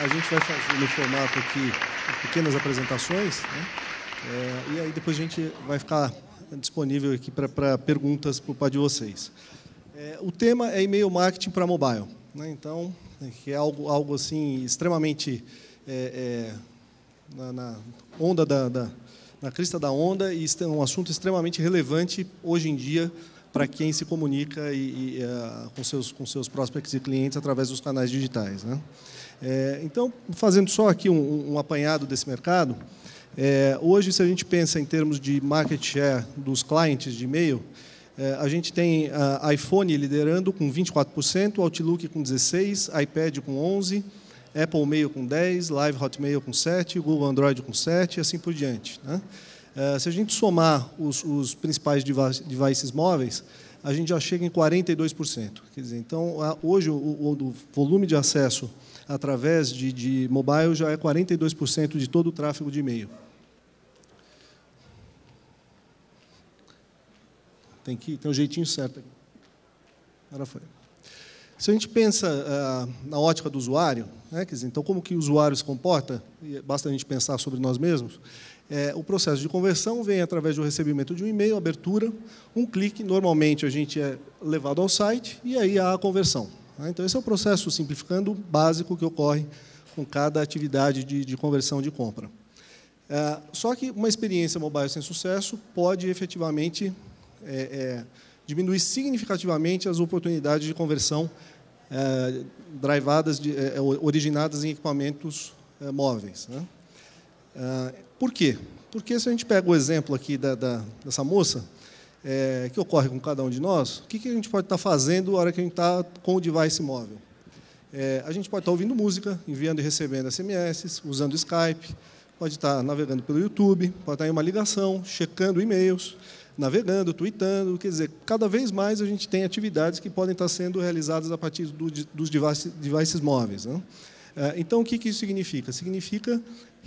a gente vai fazer no formato aqui pequenas apresentações, né? é, e aí depois a gente vai ficar disponível aqui para perguntas por parte de vocês. É, o tema é e-mail marketing para mobile, né? então, é, que é algo, algo assim extremamente é, é, na, na, onda da, da, na crista da onda e um assunto extremamente relevante hoje em dia para quem se comunica e, e, uh, com, seus, com seus prospects e clientes através dos canais digitais. Né? É, então, fazendo só aqui um, um apanhado desse mercado, é, hoje, se a gente pensa em termos de market share dos clientes de e-mail, é, a gente tem a ah, iPhone liderando com 24%, Outlook com 16%, iPad com 11%, Apple Mail com 10%, Live Hotmail com 7%, Google Android com 7% e assim por diante. Né? É, se a gente somar os, os principais devices móveis, a gente já chega em 42%. Quer dizer, então, hoje, o, o volume de acesso através de, de mobile já é 42% de todo o tráfego de e-mail. Tem que tem um jeitinho certo aqui. Agora foi. Se a gente pensa ah, na ótica do usuário, né, dizer, então como que o usuário se comporta, basta a gente pensar sobre nós mesmos, é, o processo de conversão vem através do recebimento de um e-mail, abertura, um clique, normalmente a gente é levado ao site e aí há a conversão. Ah, então, esse é o processo, simplificando, básico que ocorre com cada atividade de, de conversão de compra. É, só que uma experiência mobile sem sucesso pode efetivamente é, é, diminuir significativamente as oportunidades de conversão é, drivadas de, é, é, originadas em equipamentos é, móveis. Né? por quê? Porque se a gente pega o exemplo aqui da, da, dessa moça, é, que ocorre com cada um de nós, o que, que a gente pode estar tá fazendo na hora que a gente está com o device móvel? É, a gente pode estar tá ouvindo música, enviando e recebendo SMS, usando Skype, pode estar tá navegando pelo YouTube, pode estar em uma ligação, checando e-mails, navegando, tweetando, quer dizer, cada vez mais a gente tem atividades que podem estar sendo realizadas a partir do, dos devices, devices móveis. Né? É, então, o que isso significa? Significa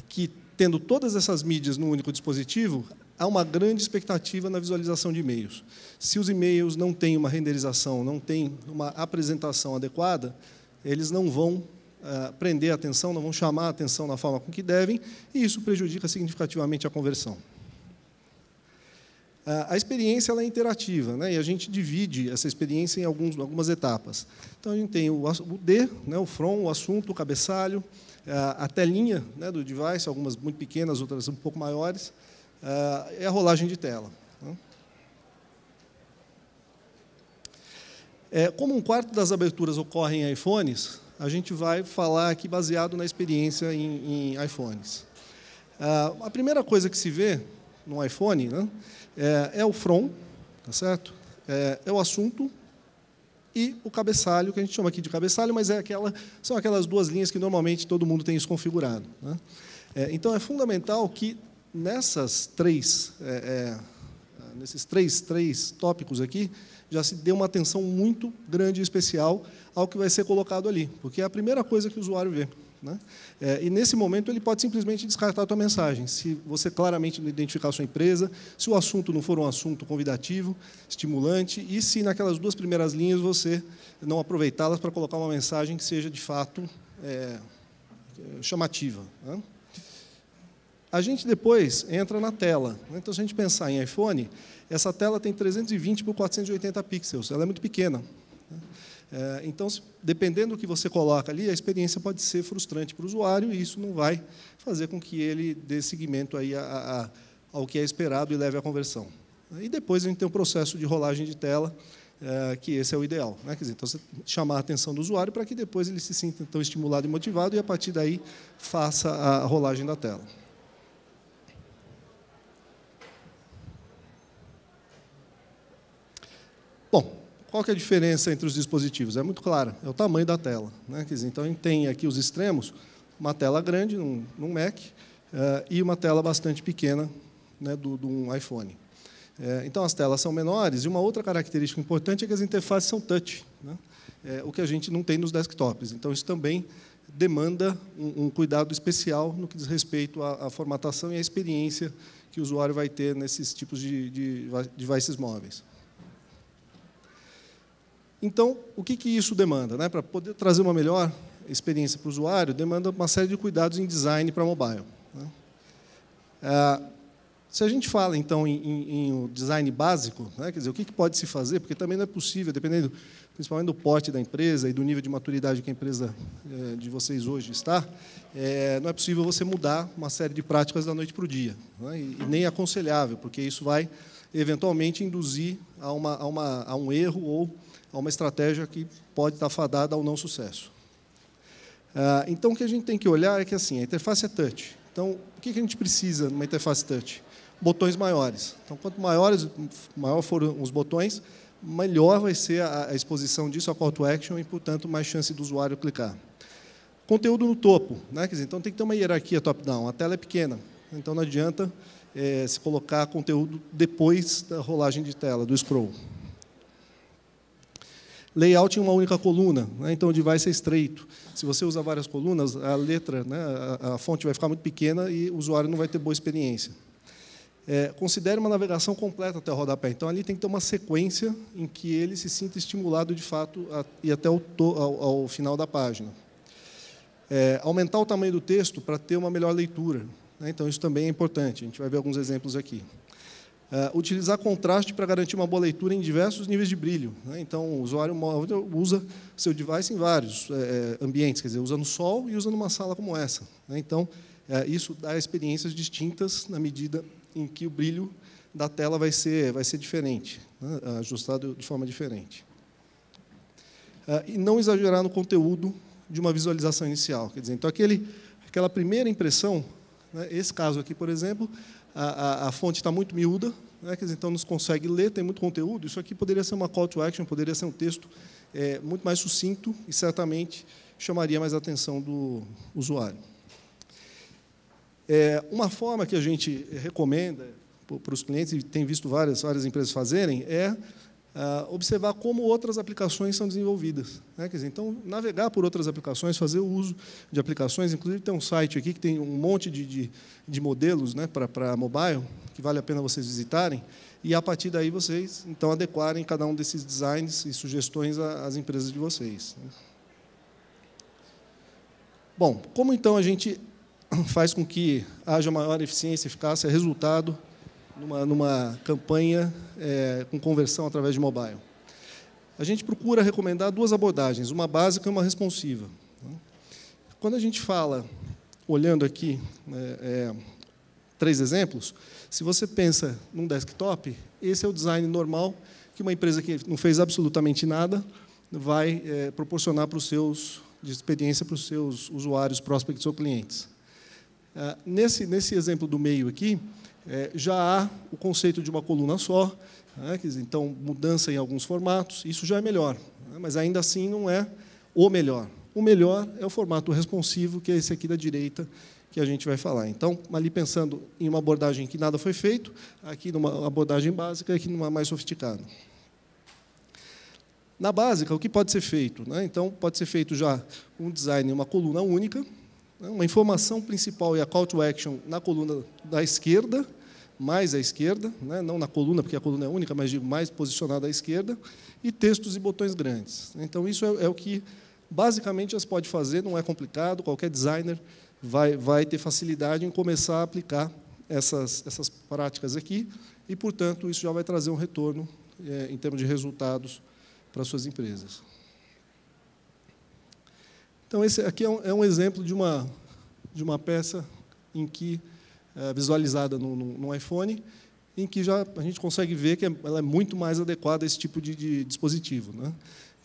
que, tendo todas essas mídias no único dispositivo, há uma grande expectativa na visualização de e-mails. Se os e-mails não têm uma renderização, não têm uma apresentação adequada, eles não vão eh, prender a atenção, não vão chamar a atenção na forma com que devem, e isso prejudica significativamente a conversão. Ah, a experiência ela é interativa, né? e a gente divide essa experiência em alguns, algumas etapas. Então, a gente tem o, o D, né? o from, o assunto, o cabeçalho, a, ah, a telinha né? do device, algumas muito pequenas, outras um pouco maiores, é, é a rolagem de tela. Né? É, como um quarto das aberturas ocorrem em iPhones, a gente vai falar aqui baseado na experiência em, em iPhones. Ah, a primeira coisa que se vê no iPhone né, é, é, o front, tá certo? É, é, o assunto e o cabeçalho, que a gente chama aqui de cabeçalho, mas é aquela, são aquelas duas linhas que normalmente todo mundo tem isso configurado. Né? É, então é fundamental que nessas três, é, é, nesses três, três tópicos aqui, já se deu uma atenção muito grande e especial ao que vai ser colocado ali, porque é a primeira coisa que o usuário vê. Né? É, e nesse momento ele pode simplesmente descartar a sua mensagem. Se você claramente não identificar a sua empresa, se o assunto não for um assunto convidativo, estimulante, e se naquelas duas primeiras linhas você não aproveitá-las para colocar uma mensagem que seja de fato é, chamativa. Né? A gente depois entra na tela. Então, se a gente pensar em iPhone, essa tela tem 320 por 480 pixels, ela é muito pequena. Né? É, então, dependendo do que você coloca ali, a experiência pode ser frustrante para o usuário e isso não vai fazer com que ele dê seguimento aí a, a, ao que é esperado e leve à conversão. E depois a gente tem o um processo de rolagem de tela, é, que esse é o ideal. Né? Quer dizer, então, você chamar a atenção do usuário para que depois ele se sinta então, estimulado e motivado e, a partir daí, faça a rolagem da tela. Bom, qual que é a diferença entre os dispositivos? É muito clara, é o tamanho da tela. Né? Quer dizer, então, a gente tem aqui os extremos, uma tela grande num, num Mac uh, e uma tela bastante pequena né, do, do iPhone. É, então, as telas são menores e uma outra característica importante é que as interfaces são touch, né? é, o que a gente não tem nos desktops. Então, isso também demanda um, um cuidado especial no que diz respeito à, à, formatação e à experiência que o usuário vai ter nesses tipos de, de, de devices móveis. Então, o que, que isso demanda? Né? Para poder trazer uma melhor experiência para o usuário, demanda uma série de cuidados em design para mobile. Né? Ah, se a gente fala, então, em, em, em design básico, né? quer dizer, o que, que pode se fazer, porque também não é possível, dependendo principalmente do porte da empresa e do nível de maturidade que a empresa é, de vocês hoje está, é, não é possível você mudar uma série de práticas da noite para o dia. Né? E, e, nem é aconselhável, porque isso vai, eventualmente, induzir a, uma, a, uma, a um erro ou a é uma estratégia que pode estar fadada ao não sucesso. Ah, então, o que a gente tem que olhar é que assim, a interface é touch. Então, o que a gente precisa numa interface touch? Botões maiores. Então, quanto maiores, maior forem os botões, melhor vai ser a, a exposição disso a call to action e, portanto, mais chance do usuário clicar. Conteúdo no topo. Né? Dizer, então, tem que ter uma hierarquia top-down. A tela é pequena, então não adianta é, se colocar conteúdo depois da rolagem de tela, do scroll. Layout em uma única coluna, né? então o device é estreito. Se você usa várias colunas, a letra, né, a, a, fonte vai ficar muito pequena e o usuário não vai ter boa experiência. É, considere uma navegação completa até o rodapé. Então, ali tem que ter uma sequência em que ele se sinta estimulado, de fato, a, e até ao, ao, ao final da página. É, aumentar o tamanho do texto para ter uma melhor leitura. Né? Então, isso também é importante. A gente vai ver alguns exemplos aqui. Uh, utilizar contraste para garantir uma boa leitura em diversos níveis de brilho. Né? Então, o usuário móvel usa seu device em vários é, é, ambientes, quer dizer, usa no sol e usa numa sala como essa. Né? Então, é, isso dá experiências distintas na medida em que o brilho da tela vai ser, vai ser diferente, né? ajustado de forma diferente. Uh, e não exagerar no conteúdo de uma visualização inicial. Quer dizer, então, aquele, aquela primeira impressão, né? esse caso aqui, por exemplo, a, a, a fonte está muito miúda, né? que então nos consegue ler, tem muito conteúdo. Isso aqui poderia ser uma call to action, poderia ser um texto é, muito mais sucinto e certamente chamaria mais a atenção do usuário. É, uma forma que a gente recomenda para os clientes, e tem visto várias, várias empresas fazerem, é ah, observar como outras aplicações são desenvolvidas. Né? Quer dizer, então, navegar por outras aplicações, fazer o uso de aplicações. Inclusive, tem um site aqui que tem um monte de, de, de modelos né, para mobile, que vale a pena vocês visitarem, e, a partir daí, vocês então adequarem cada um desses designs e sugestões às empresas de vocês. Né? Bom, como, então, a gente faz com que haja maior eficiência e eficácia, resultado numa, numa campanha é, com conversão através de mobile. A gente procura recomendar duas abordagens, uma básica e uma responsiva. Quando a gente fala, olhando aqui né, é, três exemplos, se você pensa num desktop, esse é o design normal que uma empresa que não fez absolutamente nada vai é, proporcionar para os seus de experiência para os seus usuários, prospects ou clientes. Ah, nesse, nesse exemplo do meio aqui, é, já há o conceito de uma coluna só, né, dizer, então mudança em alguns formatos, isso já é melhor, né, mas ainda assim não é o melhor. O melhor é o formato responsivo, que é esse aqui da direita, que a gente vai falar. Então, ali pensando em uma abordagem que nada foi feito, aqui numa abordagem básica, aqui numa mais sofisticada. Na básica, o que pode ser feito? Né? Então, pode ser feito já um design em uma coluna única, uma informação principal e a call to action na coluna da esquerda, mais à esquerda, né? não na coluna, porque a coluna é única, mas digo mais posicionada à esquerda, e textos e botões grandes. Então, isso é, é o que basicamente as pode fazer, não é complicado, qualquer designer vai, vai ter facilidade em começar a aplicar essas, essas práticas aqui, e, portanto, isso já vai trazer um retorno é, em termos de resultados para suas empresas. Então, esse aqui é um, é um exemplo de uma, de uma peça em que é, visualizada no, no, no, iPhone, em que já a gente consegue ver que é, ela é muito mais adequada a esse tipo de, de dispositivo. Né?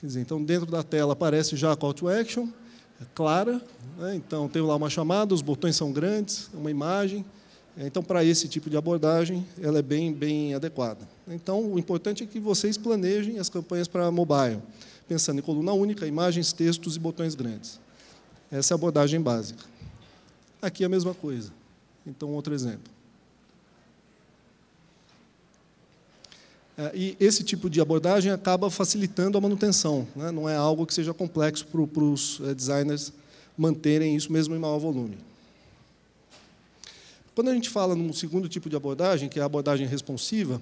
Quer dizer, então, dentro da tela aparece já a call to action, é clara, né? então tem lá uma chamada, os botões são grandes, uma imagem. Então, para esse tipo de abordagem, ela é bem, bem adequada. Então, o importante é que vocês planejem as campanhas para mobile pensando em coluna única, imagens, textos e botões grandes. Essa é a abordagem básica. Aqui é a mesma coisa. Então, outro exemplo. É, e esse tipo de abordagem acaba facilitando a manutenção. Né? Não é algo que seja complexo para os é, designers manterem isso mesmo em maior volume. Quando a gente fala num segundo tipo de abordagem, que é a abordagem responsiva,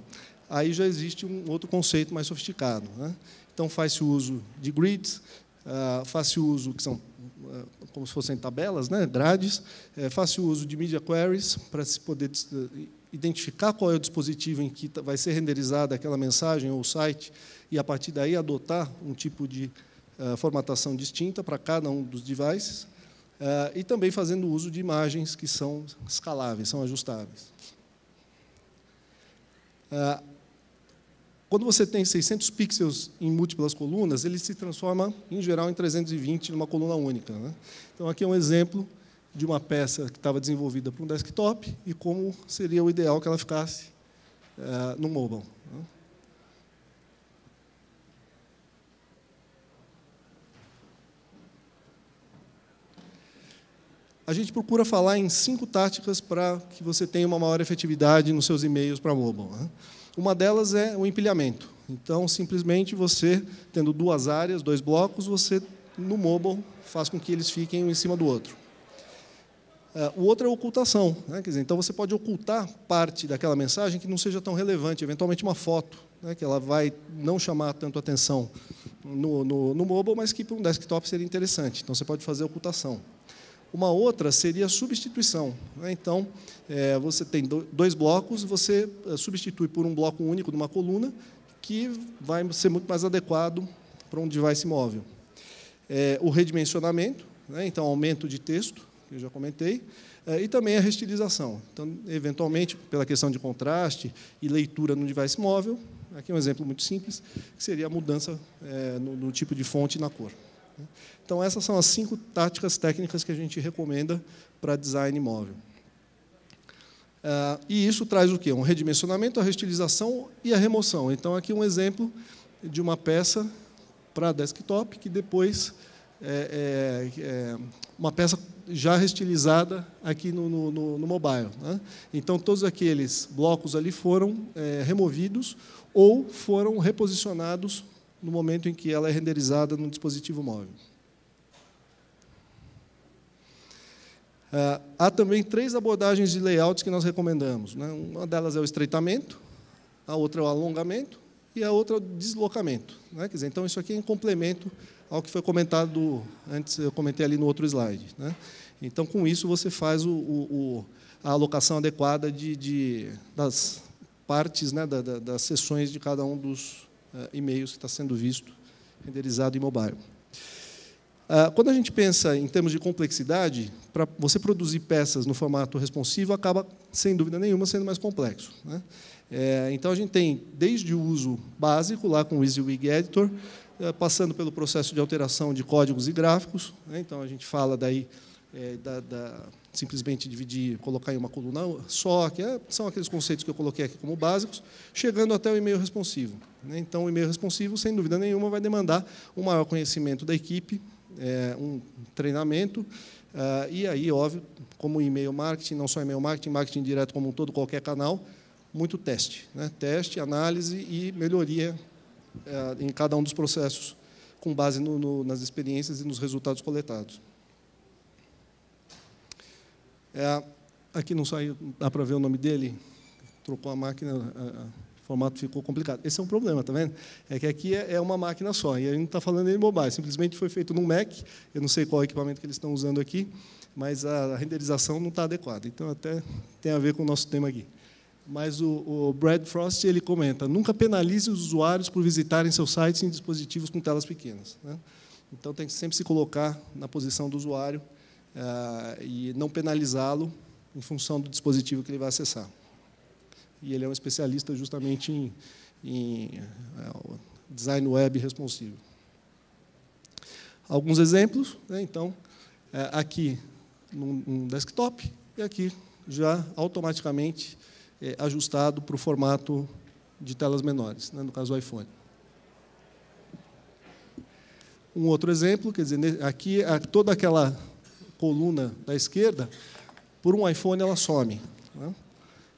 aí já existe um outro conceito mais sofisticado, né? Então, faz-se o uso de grids, ah, faz-se uso, que são ah, como se fossem tabelas, né, grades, é, faz-se o uso de media queries para se poder ah, identificar qual é o dispositivo em que tá, vai ser renderizada aquela mensagem ou site e, a partir daí, adotar um tipo de formatação distinta para cada um dos devices, e também fazendo uso de imagens que são escaláveis, são ajustáveis. Quando você tem 600 pixels em múltiplas colunas, ele se transforma, em geral, em 320 numa coluna única. Né? Então, aqui é um exemplo de uma peça que estava desenvolvida para um desktop e como seria o ideal que ela ficasse eh, no mobile. Né? a gente procura falar em cinco táticas para que você tenha uma maior efetividade nos seus e-mails para mobile. Né? Uma delas é o empilhamento. Então, simplesmente você, tendo duas áreas, dois blocos, você, no mobile, faz com que eles fiquem um em cima do outro. É, o outro é a ocultação. Né? Quer dizer, então, você pode ocultar parte daquela mensagem que não seja tão relevante, eventualmente uma foto, né? que ela vai não chamar tanto atenção no, no, no mobile, mas que para um desktop seria interessante. Então, você pode fazer ocultação. Uma outra seria a substituição. Né? Então, é, você tem dois blocos, você é, substitui por um bloco único de uma coluna, que vai ser muito mais adequado para um device móvel. É, o redimensionamento, né? então, aumento de texto, que eu já comentei, e também a restilização. Então, eventualmente, pela questão de contraste e leitura no device móvel, aqui é um exemplo muito simples, que seria a mudança no, tipo de fonte e na cor. Então, essas são as cinco táticas técnicas que a gente recomenda para design móvel. Uh, e isso traz o quê? Um redimensionamento, a restilização e a remoção. Então, aqui um exemplo de uma peça para desktop que depois é, é, é uma peça já restilizada aqui no, no, no mobile. Né? Então, todos aqueles blocos ali foram é, removidos ou foram reposicionados no momento em que ela é renderizada no dispositivo móvel. Uh, há também três abordagens de layouts que nós recomendamos. Né? Uma delas é o estreitamento, a outra é o alongamento e a outra é o deslocamento. Né? Quer dizer, então, isso aqui é em complemento ao que foi comentado antes, eu comentei ali no outro slide. Né? Então, com isso, você faz o, o, a alocação adequada de, de das partes, né? da, da, das seções de cada um dos, eh, e-mails que está sendo visto renderizado em mobile. Ah, quando a gente pensa em termos de complexidade, para você produzir peças no formato responsivo acaba, sem dúvida nenhuma, sendo mais complexo. Né? É, então, a gente tem desde o uso básico, lá com o EasyWig Editor, eh, passando pelo processo de alteração de códigos e gráficos. Né? Então, a gente fala daí é, da, da, simplesmente dividir, colocar em uma coluna só, que é, são aqueles conceitos que eu coloquei aqui como básicos, chegando até o e-mail responsivo. Né? Então, o e-mail responsivo, sem dúvida nenhuma, vai demandar um maior conhecimento da equipe, é, um treinamento, uh, e aí, óbvio, como e-mail marketing, não só e-mail marketing, marketing direto como um todo, qualquer canal, muito teste. Né? Teste, análise e melhoria uh, em cada um dos processos, com base no, no, nas experiências e nos resultados coletados. É, aqui não saiu, dá para ver o nome dele? Trocou a máquina, a, é, a, é, o formato ficou complicado. Esse é um problema, tá vendo? É que aqui é, é uma máquina só, e a gente não está falando de mobile, simplesmente foi feito num Mac, eu não sei qual equipamento que eles estão usando aqui, mas a, a renderização não está adequada, então até tem a ver com o nosso tema aqui. Mas o, o Brad Frost ele comenta: nunca penalize os usuários por visitarem seus sites em dispositivos com telas pequenas. Né? Então tem que sempre se colocar na posição do usuário uh, e não penalizá-lo em função do dispositivo que ele vai acessar. E ele é um especialista justamente em, em uh, design web responsivo. Alguns exemplos, né, então, eh, aqui num, num desktop e aqui já automaticamente ajustado para o formato de telas menores, né, no caso do iPhone. Um outro exemplo, quer dizer, aqui toda aquela coluna da esquerda, por um iPhone ela some. Né?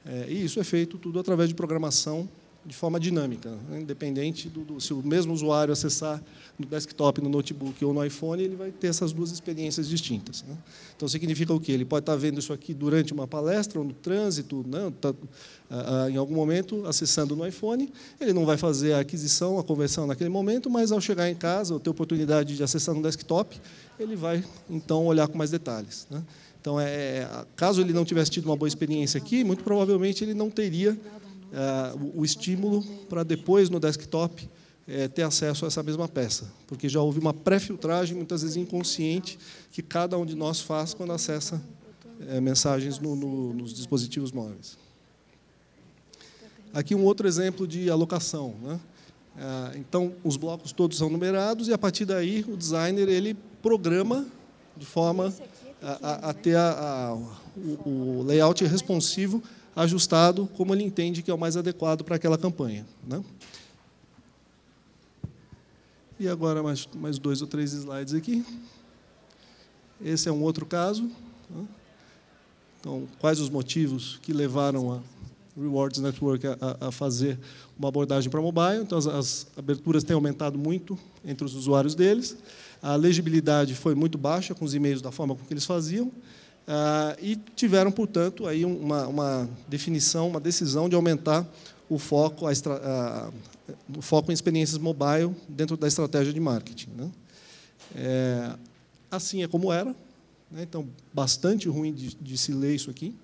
É, e isso é feito tudo através de programação de forma dinâmica, né? independente do, do, se o mesmo usuário acessar no desktop, no notebook ou no iPhone, ele vai ter essas duas experiências distintas. Né? Então significa o quê? Ele pode estar vendo isso aqui durante uma palestra ou no trânsito, né? tá, ah, em algum momento acessando no iPhone, ele não vai fazer a aquisição, a conversão naquele momento, mas ao chegar em casa ou ter oportunidade de acessar no desktop, ele vai então olhar com mais detalhes. Né? Então, é, é, caso ele não tivesse tido uma boa experiência aqui, muito provavelmente ele não teria é, o, o estímulo para depois no desktop é, ter acesso a essa mesma peça, porque já houve uma pré-filtragem, muitas vezes inconsciente, que cada um de nós faz quando acessa é, mensagens no, no, nos dispositivos móveis. Aqui um outro exemplo de alocação. Né? Ah, então, os blocos todos são numerados e, a partir daí, o designer ele programa de forma é a, a né? ter a, a, o, o, layout responsivo ajustado como ele entende que é o mais adequado para aquela campanha. Né? E agora mais, mais dois ou três slides aqui. Esse é um outro caso. Né? Então, quais os motivos que levaram a Rewards Network a, a fazer uma abordagem para mobile, então as, as, aberturas têm aumentado muito entre os usuários deles. A legibilidade foi muito baixa com os e-mails da forma como eles faziam. Ah, e tiveram, portanto, aí uma, uma, definição, uma decisão de aumentar o foco, a, o foco em experiências mobile dentro da estratégia de marketing. Né? É, assim é como era, né? então bastante ruim de, de se ler isso aqui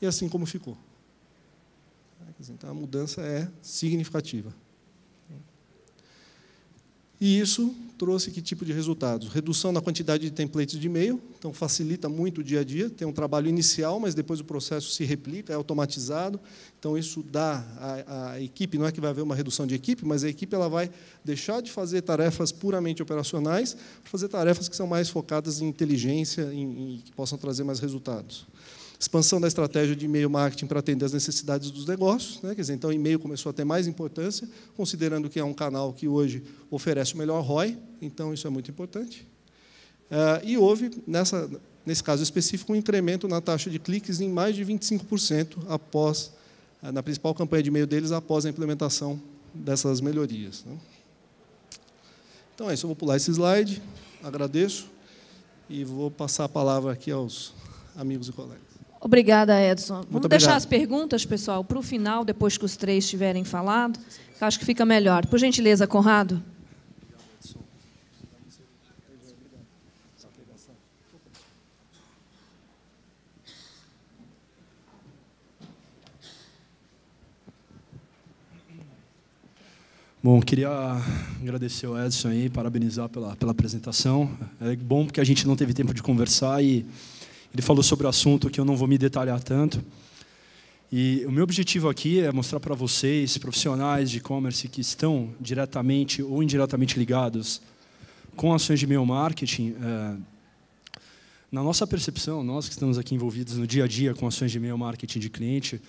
e assim como ficou. Então, a mudança é significativa. E isso trouxe que tipo de resultados? Redução na quantidade de templates de e-mail, então facilita muito o dia a dia, tem um trabalho inicial, mas depois o processo se replica, é automatizado, então isso dá à, à equipe, não é que vai haver uma redução de equipe, mas a equipe ela vai deixar de fazer tarefas puramente operacionais para fazer tarefas que são mais focadas em inteligência e que possam trazer mais resultados expansão da estratégia de e-mail marketing para atender as necessidades dos negócios, né? quer dizer, então e-mail começou a ter mais importância, considerando que é um canal que hoje oferece o melhor ROI, então isso é muito importante. Uh, e houve, nessa, nesse caso específico, um incremento na taxa de cliques em mais de 25% após, uh, na principal campanha de e-mail deles, após a implementação dessas melhorias. Né? Então é isso, eu vou pular esse slide, agradeço e vou passar a palavra aqui aos amigos e colegas. Obrigada, Edson. Muito Vamos obrigado. deixar as perguntas, pessoal, para o final, depois que os três tiverem falado. Acho que fica melhor. Por gentileza, Conrado. Bom, queria agradecer ao Edson e parabenizar pela, pela apresentação. É bom porque a gente não teve tempo de conversar e ele falou sobre o assunto que eu não vou me detalhar tanto. E o meu objetivo aqui é mostrar para vocês, profissionais de e-commerce que estão diretamente ou indiretamente ligados com ações de meio marketing, é, na nossa percepção, nós que estamos aqui envolvidos no dia a dia com ações de e-mail marketing de cliente,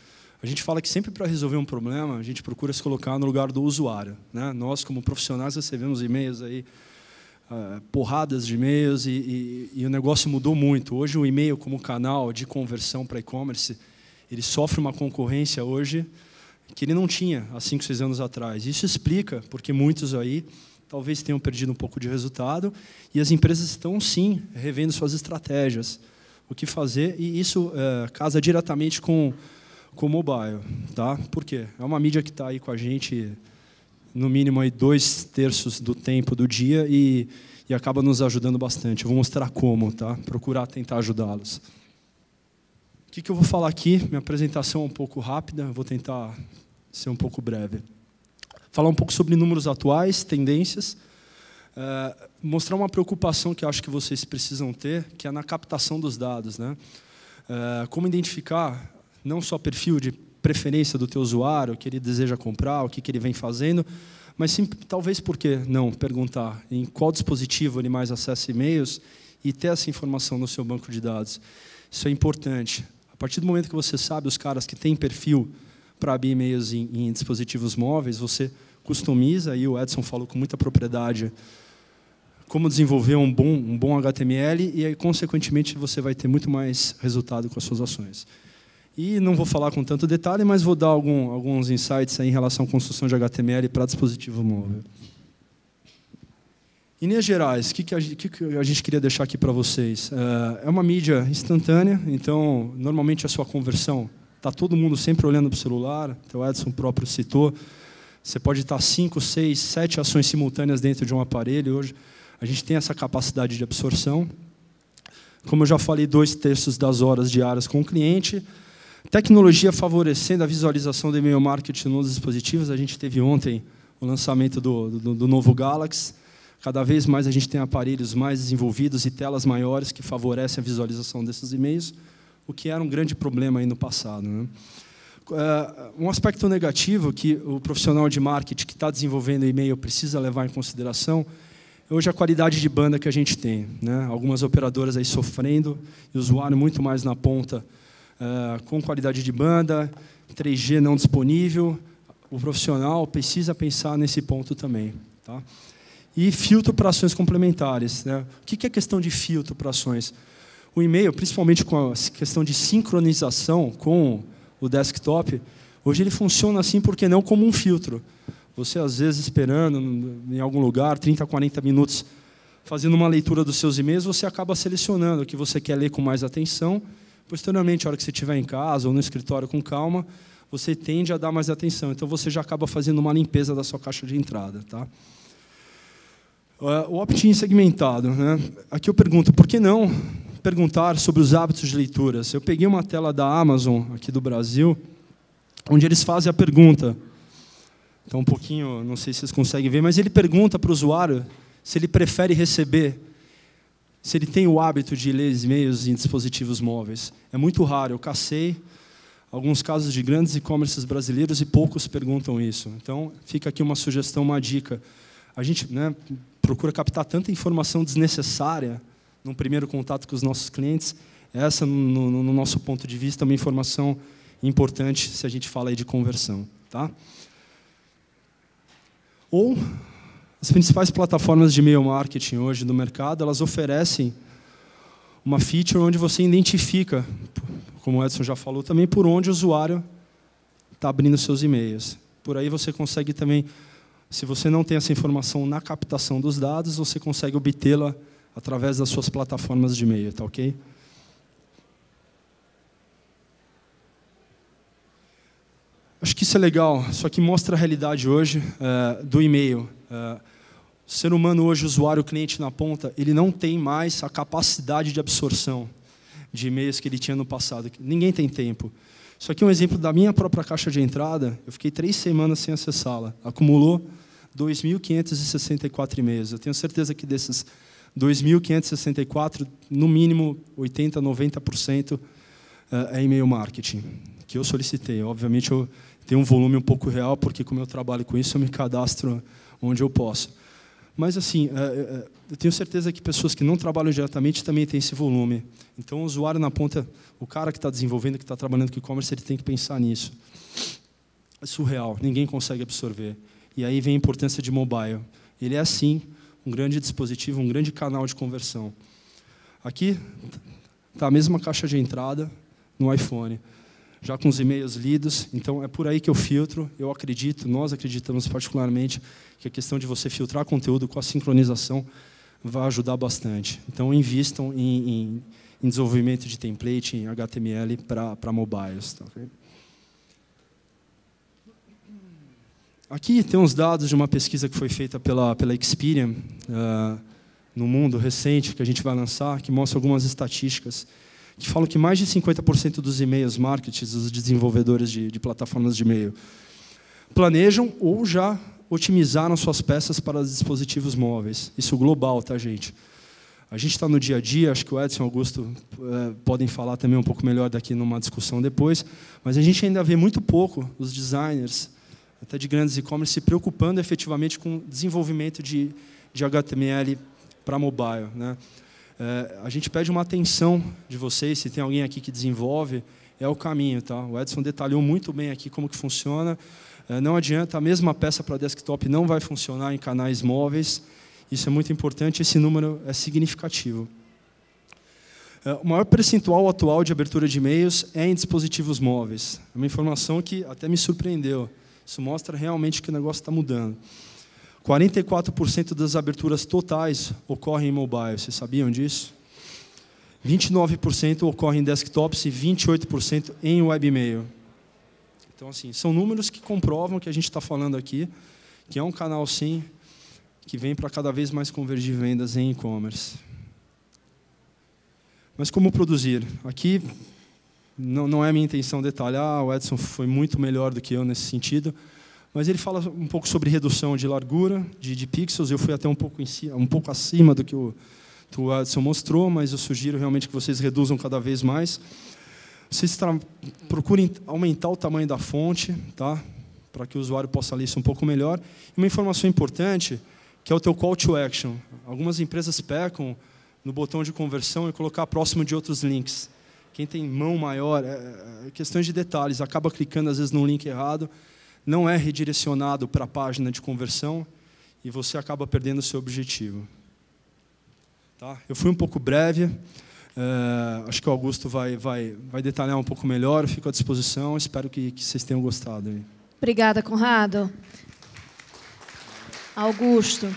a gente fala que sempre para resolver um problema, a gente procura se colocar no lugar do usuário. Né? Nós, como profissionais, recebemos e-mails aí ah, porradas de e-mails e, e, e, o negócio mudou muito. Hoje o e-mail como canal de conversão para e-commerce, ele sofre uma concorrência hoje que ele não tinha há 5, 6 anos atrás. Isso explica porque muitos aí talvez tenham perdido um pouco de resultado e as empresas estão, sim, revendo suas estratégias, o que fazer, e isso eh, casa diretamente com o mobile. Tá? Por quê? É uma mídia que está aí com a gente no mínimo aí dois terços do tempo do dia e, e acaba nos ajudando bastante. Eu vou mostrar como, tá? Procurar tentar ajudá-los. O que, que eu vou falar aqui? Minha apresentação é um pouco rápida, vou tentar ser um pouco breve. Falar um pouco sobre números atuais, tendências, uh, mostrar uma preocupação que acho que vocês precisam ter, que é na captação dos dados, né? Uh, como identificar não só perfil de preferência do teu usuário, o que ele deseja comprar, o que, ele vem fazendo, mas sim, talvez por que não perguntar em qual dispositivo ele mais acessa e-mails e ter essa informação no seu banco de dados. Isso é importante. A partir do momento que você sabe os caras que têm perfil para abrir e-mails em, em dispositivos móveis, você customiza, e o Edson falou com muita propriedade como desenvolver um bom, um bom HTML e, aí, consequentemente, você vai ter muito mais resultado com as suas ações. E não vou falar com tanto detalhe, mas vou dar algum, alguns insights em relação à construção de HTML para dispositivo móvel. Em linhas gerais, o que, que, a gente queria deixar aqui para vocês? É, é uma mídia instantânea, então, normalmente a sua conversão está todo mundo sempre olhando para o celular, então, o Edson próprio citou. Você pode estar 5, 6, 7 ações simultâneas dentro de um aparelho hoje. A gente tem essa capacidade de absorção. Como eu já falei, dois terços das horas diárias com o cliente. Tecnologia favorecendo a visualização do e-mail marketing nos dispositivos. A gente teve ontem o lançamento do, do, do novo Galaxy. Cada vez mais a gente tem aparelhos mais desenvolvidos e telas maiores que favorecem a visualização desses e-mails, o que era um grande problema aí no passado. Né? Eh, um aspecto negativo que o profissional de marketing que está desenvolvendo e-mail precisa levar em consideração é hoje a qualidade de banda que a gente tem. Né? Algumas operadoras aí sofrendo e o usuário muito mais na ponta ah, com qualidade de banda, 3G não disponível. O profissional precisa pensar nesse ponto também. Tá? E filtro para ações complementares. Né? O que é questão de filtro para ações? O e-mail, principalmente com a questão de sincronização com o desktop, hoje ele funciona assim, porque não como um filtro. Você, às vezes, esperando em algum lugar, 30, 40 minutos, fazendo uma leitura dos seus e-mails, você acaba selecionando o que você quer ler com mais atenção Posteriormente, a hora que você estiver em casa ou no escritório com calma, você tende a dar mais atenção. Então, você já acaba fazendo uma limpeza da sua caixa de entrada. Tá? Ah, o opt-in segmentado. Né? Aqui eu pergunto, por que não perguntar sobre os hábitos de leituras? Eu peguei uma tela da Amazon, aqui do Brasil, onde eles fazem a pergunta. Então, um pouquinho, não sei se vocês conseguem ver, mas ele pergunta para o usuário se ele prefere receber se ele tem o hábito de ler e-mails em dispositivos móveis. É muito raro, eu cacei alguns casos de grandes e-commerces brasileiros e poucos perguntam isso. Então, fica aqui uma sugestão, uma dica. A gente né, procura captar tanta informação desnecessária num primeiro contato com os nossos clientes. Essa, no, no, no nosso ponto de vista, é uma informação importante se a gente fala aí de conversão. Tá? Ou as principais plataformas de e-mail marketing hoje do mercado, elas oferecem uma feature onde você identifica, como o Edson já falou também, por onde o usuário está abrindo seus e-mails. Por aí você consegue também, se você não tem essa informação na captação dos dados, você consegue obtê-la através das suas plataformas de e-mail, tá ok? Acho que isso é legal, só que mostra a realidade hoje é, do e-mail o é, ser humano hoje, usuário, cliente na ponta, ele não tem mais a capacidade de absorção de e-mails que ele tinha no passado. Ninguém tem tempo. Isso aqui é um exemplo da minha própria caixa de entrada. Eu fiquei três semanas sem acessá-la. Acumulou 2.564 e-mails. Eu tenho certeza que desses 2.564, no mínimo 80%, 90% é, é e-mail marketing, que eu solicitei. Obviamente, eu tenho um volume um pouco real, porque como eu trabalho com isso, eu me cadastro onde eu possa. Mas, assim, é, é, é, eu tenho certeza que pessoas que não trabalham diretamente também têm esse volume. Então, o usuário na ponta, o cara que está desenvolvendo, que está trabalhando com e-commerce, ele tem que pensar nisso. É surreal, ninguém consegue absorver. E aí vem a importância de mobile. Ele é, sim, um grande dispositivo, um grande canal de conversão. Aqui está a mesma caixa de entrada no iPhone já com os e-mails lidos. Então é por aí que eu filtro. Eu acredito, nós acreditamos particularmente que a questão de você filtrar conteúdo com a sincronização vai ajudar bastante. Então invistam em, em, em desenvolvimento de template em HTML para mobiles. Tá, Aqui tem uns dados de uma pesquisa que foi feita pela, pela Experian uh, no mundo recente, que a gente vai lançar, que mostra algumas estatísticas que falam que mais de 50% dos e-mails marketers, dos desenvolvedores de, de plataformas de e-mail, planejam ou já otimizaram suas peças para dispositivos móveis. Isso global, tá, gente? A gente está no dia a dia, acho que o Edson e o Augusto eh, podem falar também um pouco melhor daqui numa discussão depois, mas a gente ainda vê muito pouco os designers, até de grandes e-commerce, se preocupando efetivamente com o desenvolvimento de, de HTML para mobile. Né? É, a gente pede uma atenção de vocês, se tem alguém aqui que desenvolve, é o caminho. Tá? O Edson detalhou muito bem aqui como que funciona. É, não adianta, a mesma peça para desktop não vai funcionar em canais móveis. Isso é muito importante, esse número é significativo. É, o maior percentual atual de abertura de e-mails é em dispositivos móveis. É uma informação que até me surpreendeu. Isso mostra realmente que o negócio está mudando. 44% das aberturas totais ocorrem em mobile, vocês sabiam disso? 29% ocorrem em desktops e 28% em webmail. Então, assim, são números que comprovam que a gente está falando aqui, que é um canal, sim, que vem para cada vez mais convergir vendas em e-commerce. Mas como produzir? Aqui não, não é minha intenção detalhar, o Edson foi muito melhor do que eu nesse sentido, mas ele fala um pouco sobre redução de largura, de, de pixels. Eu fui até um pouco, um pouco acima do que o, do o Adson mostrou, mas eu sugiro realmente que vocês reduzam cada vez mais. Vocês procurem aumentar o tamanho da fonte, tá? para que o usuário possa ler isso um pouco melhor. E uma informação importante, que é o teu call to action. Algumas empresas pecam no botão de conversão e colocar próximo de outros links. Quem tem mão maior, é, é, é questões de detalhes, acaba clicando às vezes num link errado não é redirecionado para a página de conversão e você acaba perdendo o seu objetivo. Tá? Eu fui um pouco breve, é, acho que o Augusto vai, vai, vai detalhar um pouco melhor, eu fico à disposição, espero que, que vocês tenham gostado. Obrigada, Conrado. Augusto.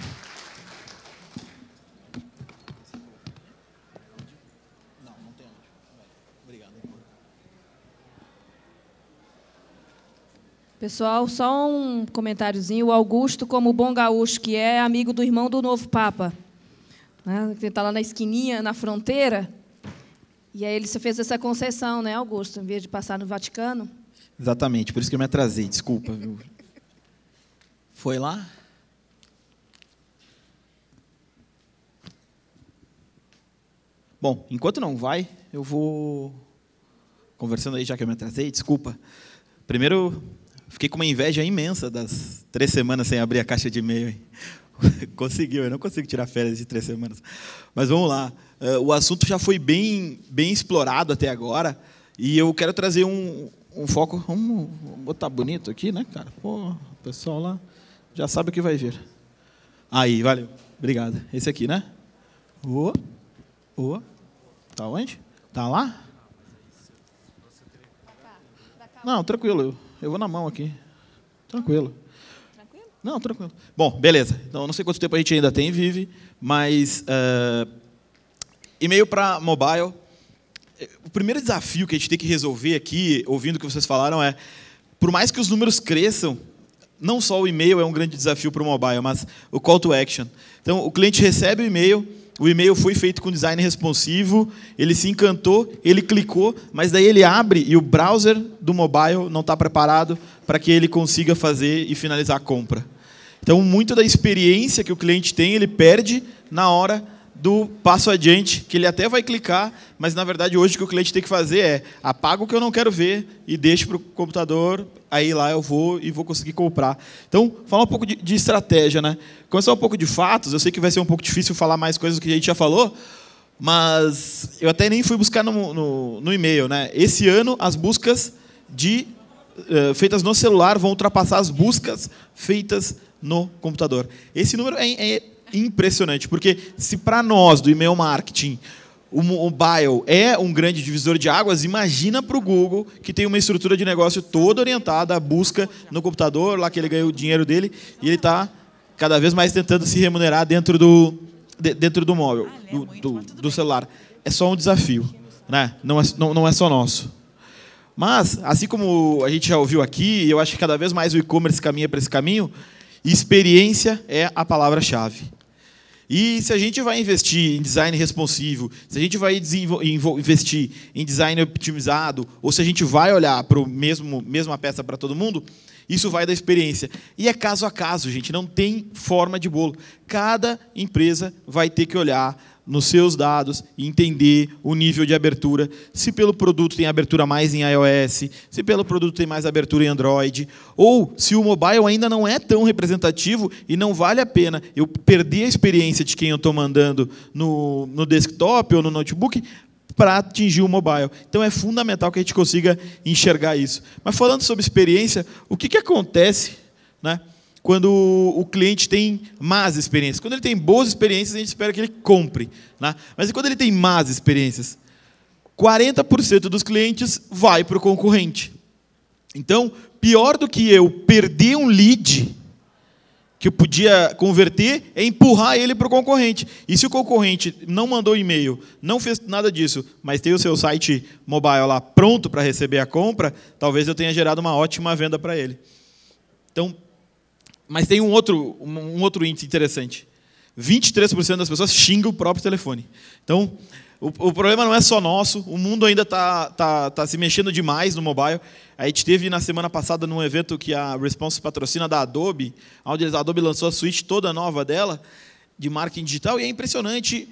Pessoal, só um comentáriozinho. O Augusto, como bom gaúcho que é, é, amigo do irmão do novo Papa, né? que está lá na esquininha, na fronteira. E aí ele fez essa concessão, né, Augusto, em vez de passar no Vaticano. Exatamente, por isso que eu me atrasei, desculpa. Viu? Foi lá? Bom, enquanto não vai, eu vou conversando aí, já que eu me atrasei, desculpa. Primeiro, Fiquei com uma inveja imensa das três semanas sem abrir a caixa de e-mail. Conseguiu, eu não consigo tirar férias de três semanas. Mas vamos lá. Eh, o assunto já foi bem, bem explorado até agora. E eu quero trazer um, um foco. Vamos botar bonito aqui, né, cara? Pô, o pessoal lá já sabe o que vai vir. Aí, valeu. Obrigado. Esse aqui, né? O. O. Tá onde? Tá lá? Não, tranquilo eu vou na mão aqui. Tranquilo. Tranquilo? Não, tranquilo. Bom, beleza. Então, não sei quanto tempo a gente ainda tem, vive, mas uh, e-mail para mobile. O primeiro desafio que a gente tem que resolver aqui, ouvindo o que vocês falaram, é: por mais que os números cresçam, não só o e-mail é um grande desafio para o mobile, mas o call to action. Então, o cliente recebe o e-mail o e-mail foi feito com design responsivo, ele se encantou, ele clicou, mas daí ele abre e o browser do mobile não está preparado para que ele consiga fazer e finalizar a compra. Então, muito da experiência que o cliente tem, ele perde na hora do passo adiante, que ele até vai clicar, mas na verdade hoje o que o cliente tem que fazer é apaga o que eu não quero ver e deixa para o computador, aí lá eu vou e vou conseguir comprar. Então, falar um pouco de, de estratégia, né? Começar um pouco de fatos, eu sei que vai ser um pouco difícil falar mais coisas do que a gente já falou, mas eu até nem fui buscar no, no, no e-mail, né? Esse ano as buscas de uh, feitas no celular vão ultrapassar as buscas feitas no computador. Esse número é, é impressionante, porque se para nós do e-mail marketing o mobile é um grande divisor de águas, imagina para o Google, que tem uma estrutura de negócio toda orientada à busca no computador, lá que ele ganhou o dinheiro dele, e ele está cada vez mais tentando se remunerar dentro do, dentro do móvel, ah, é do, do, do celular. É só um desafio, né? não, é, não, não é só nosso. Mas, assim como a gente já ouviu aqui, eu acho que cada vez mais o e-commerce caminha para esse caminho, experiência é a palavra-chave. E se a gente vai investir em design responsivo, se a gente vai investir em design optimizado, ou se a gente vai olhar para a mesma peça para todo mundo, isso vai da experiência. E é caso a caso, gente, não tem forma de bolo. Cada empresa vai ter que olhar nos seus dados e entender o nível de abertura, se pelo produto tem abertura mais em iOS, se pelo produto tem mais abertura em Android, ou se o mobile ainda não é tão representativo e não vale a pena eu perder a experiência de quem eu estou mandando no, no desktop ou no notebook para atingir o mobile. Então é fundamental que a gente consiga enxergar isso. Mas falando sobre experiência, o que, que acontece, né? quando o cliente tem más experiências. Quando ele tem boas experiências, a gente espera que ele compre. Né? Mas e quando ele tem más experiências? 40% dos clientes vai para o concorrente. Então, pior do que eu perder um lead que eu podia converter é empurrar ele para o concorrente. E se o concorrente não mandou e-mail, não fez nada disso, mas tem o seu site mobile lá pronto para receber a compra, talvez eu tenha gerado uma ótima venda para ele. Então, mas tem um outro, um outro índice interessante. 23% das pessoas xingam o próprio telefone. Então, o, o, problema não é só nosso, o mundo ainda está tá, tá se mexendo demais no mobile. A gente teve na semana passada num evento que a Response patrocina da Adobe, onde a Adobe lançou a suíte toda nova dela de marketing digital e é impressionante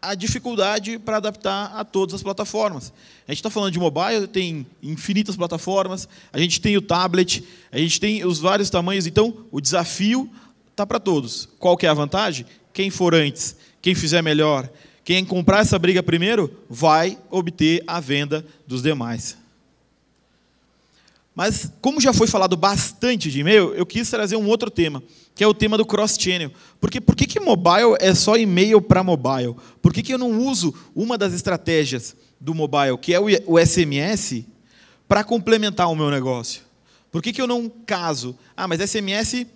a dificuldade para adaptar a todas as plataformas. A gente está falando de mobile, tem infinitas plataformas, a gente tem o tablet, a gente tem os vários tamanhos, então o desafio está para todos. Qual que é a vantagem? Quem for antes, quem fizer melhor, quem comprar essa briga primeiro, vai obter a venda dos demais. Mas, como já foi falado bastante de e-mail, eu quis trazer um outro tema, que é o tema do cross-channel. Porque por que, que mobile é só e-mail para mobile? Por que, que eu não uso uma das estratégias do mobile, que é o SMS, para complementar o meu negócio? Por que, que eu não caso? Ah, mas SMS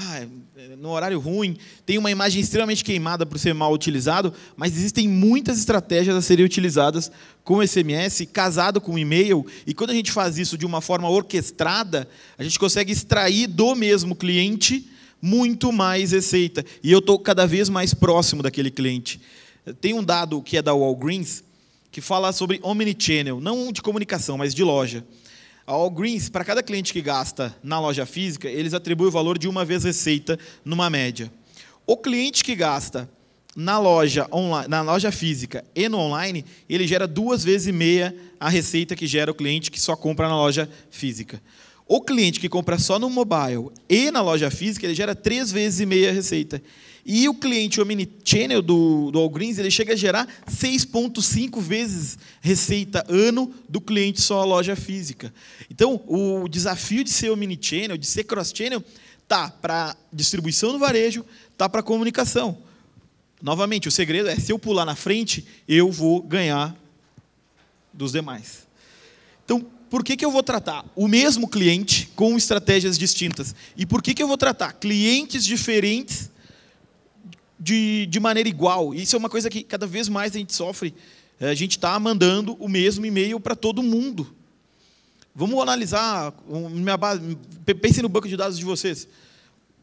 ah, é, é, no horário ruim, tem uma imagem extremamente queimada por ser mal utilizado, mas existem muitas estratégias a serem utilizadas com SMS, casado com e-mail, e quando a gente faz isso de uma forma orquestrada, a gente consegue extrair do mesmo cliente muito mais receita. E eu estou cada vez mais próximo daquele cliente. Tem um dado que é da Walgreens, que fala sobre omnichannel, não de comunicação, mas de loja. A All Greens, para cada cliente que gasta na loja física, eles atribuem o valor de uma vez receita numa média. O cliente que gasta na loja, online, na loja física e no online, ele gera duas vezes e meia a receita que gera o cliente que só compra na loja física. O cliente que compra só no mobile e na loja física, ele gera três vezes e meia a receita. E o cliente omnichannel do, do Allgreens, ele chega a gerar 6,5 vezes receita ano do cliente só a loja física. Então, o desafio de ser omnichannel, de ser cross-channel, tá para distribuição no varejo, tá para comunicação. Novamente, o segredo é, se eu pular na frente, eu vou ganhar dos demais. Então, por que, que eu vou tratar o mesmo cliente com estratégias distintas? E por que, que eu vou tratar clientes diferentes de, de maneira igual. Isso é uma coisa que cada vez mais a gente sofre. É, a gente está mandando o mesmo e-mail para todo mundo. Vamos analisar, minha base, pense no banco de dados de vocês.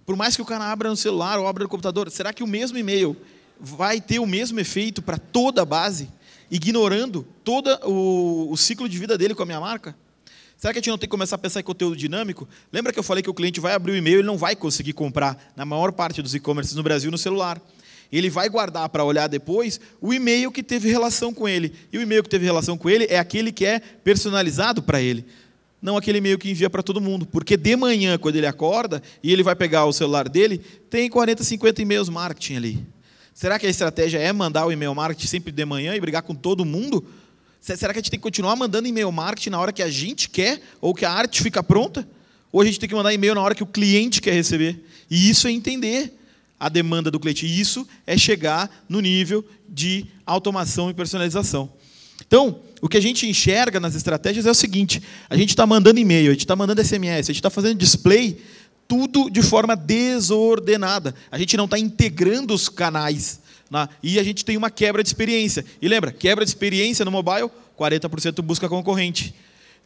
Por mais que o cara abra no celular ou abra no computador, será que o mesmo e-mail vai ter o mesmo efeito para toda a base, ignorando todo o, o ciclo de vida dele com a minha marca? Será que a gente não tem que começar a pensar em conteúdo dinâmico? Lembra que eu falei que o cliente vai abrir o e-mail e ele não vai conseguir comprar, na maior parte dos e-commerces no Brasil, no celular. Ele vai guardar para olhar depois o e-mail que teve relação com ele. E o e-mail que teve relação com ele é aquele que é personalizado para ele não aquele e-mail que envia para todo mundo. Porque de manhã, quando ele acorda e ele vai pegar o celular dele, tem 40, 50 e-mails marketing ali. Será que a estratégia é mandar o e-mail marketing sempre de manhã e brigar com todo mundo? Será que a gente tem que continuar mandando e-mail marketing na hora que a gente quer ou que a arte fica pronta? Ou a gente tem que mandar e-mail na hora que o cliente quer receber? E isso é entender a demanda do cliente. E isso é chegar no nível de automação e personalização. Então, o que a gente enxerga nas estratégias é o seguinte: a gente está mandando e-mail, a gente está mandando SMS, a gente está fazendo display, tudo de forma desordenada. A gente não está integrando os canais. Né? E a gente tem uma quebra de experiência. E lembra, quebra de experiência no mobile, 40% busca concorrente.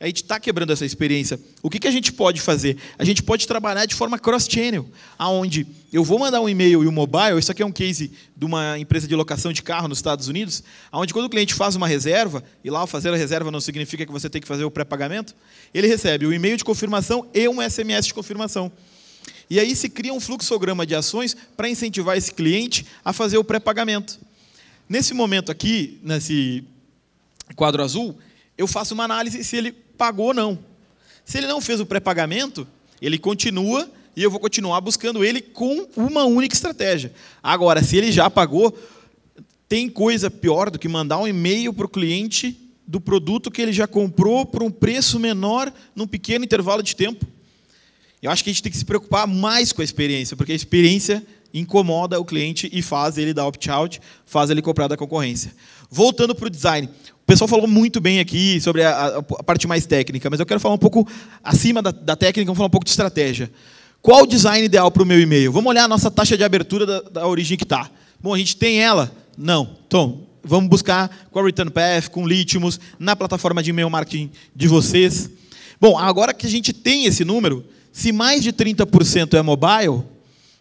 A gente está quebrando essa experiência. O que, que a gente pode fazer? A gente pode trabalhar de forma cross-channel, aonde eu vou mandar um e-mail e um mobile. Isso aqui é um case de uma empresa de locação de carro nos Estados Unidos, aonde quando o cliente faz uma reserva, e lá fazer a reserva não significa que você tem que fazer o pré-pagamento, ele recebe o e-mail de confirmação e um SMS de confirmação. E aí se cria um fluxograma de ações para incentivar esse cliente a fazer o pré-pagamento. Nesse momento aqui, nesse quadro azul, eu faço uma análise se ele pagou ou não. Se ele não fez o pré-pagamento, ele continua e eu vou continuar buscando ele com uma única estratégia. Agora, se ele já pagou, tem coisa pior do que mandar um e-mail para o cliente do produto que ele já comprou por um preço menor num pequeno intervalo de tempo. Eu acho que a gente tem que se preocupar mais com a experiência, porque a experiência incomoda o cliente e faz ele dar opt-out, faz ele comprar da concorrência. Voltando para o design. O pessoal falou muito bem aqui sobre a, a, parte mais técnica, mas eu quero falar um pouco acima da, da técnica, vamos falar um pouco de estratégia. Qual o design ideal para o meu e-mail? Vamos olhar a nossa taxa de abertura da, da origem que está. Bom, a gente tem ela? Não. Então, vamos buscar com a Return Path, com o Litmus, na plataforma de e-mail marketing de vocês. Bom, agora que a gente tem esse número, se mais de 30% é mobile,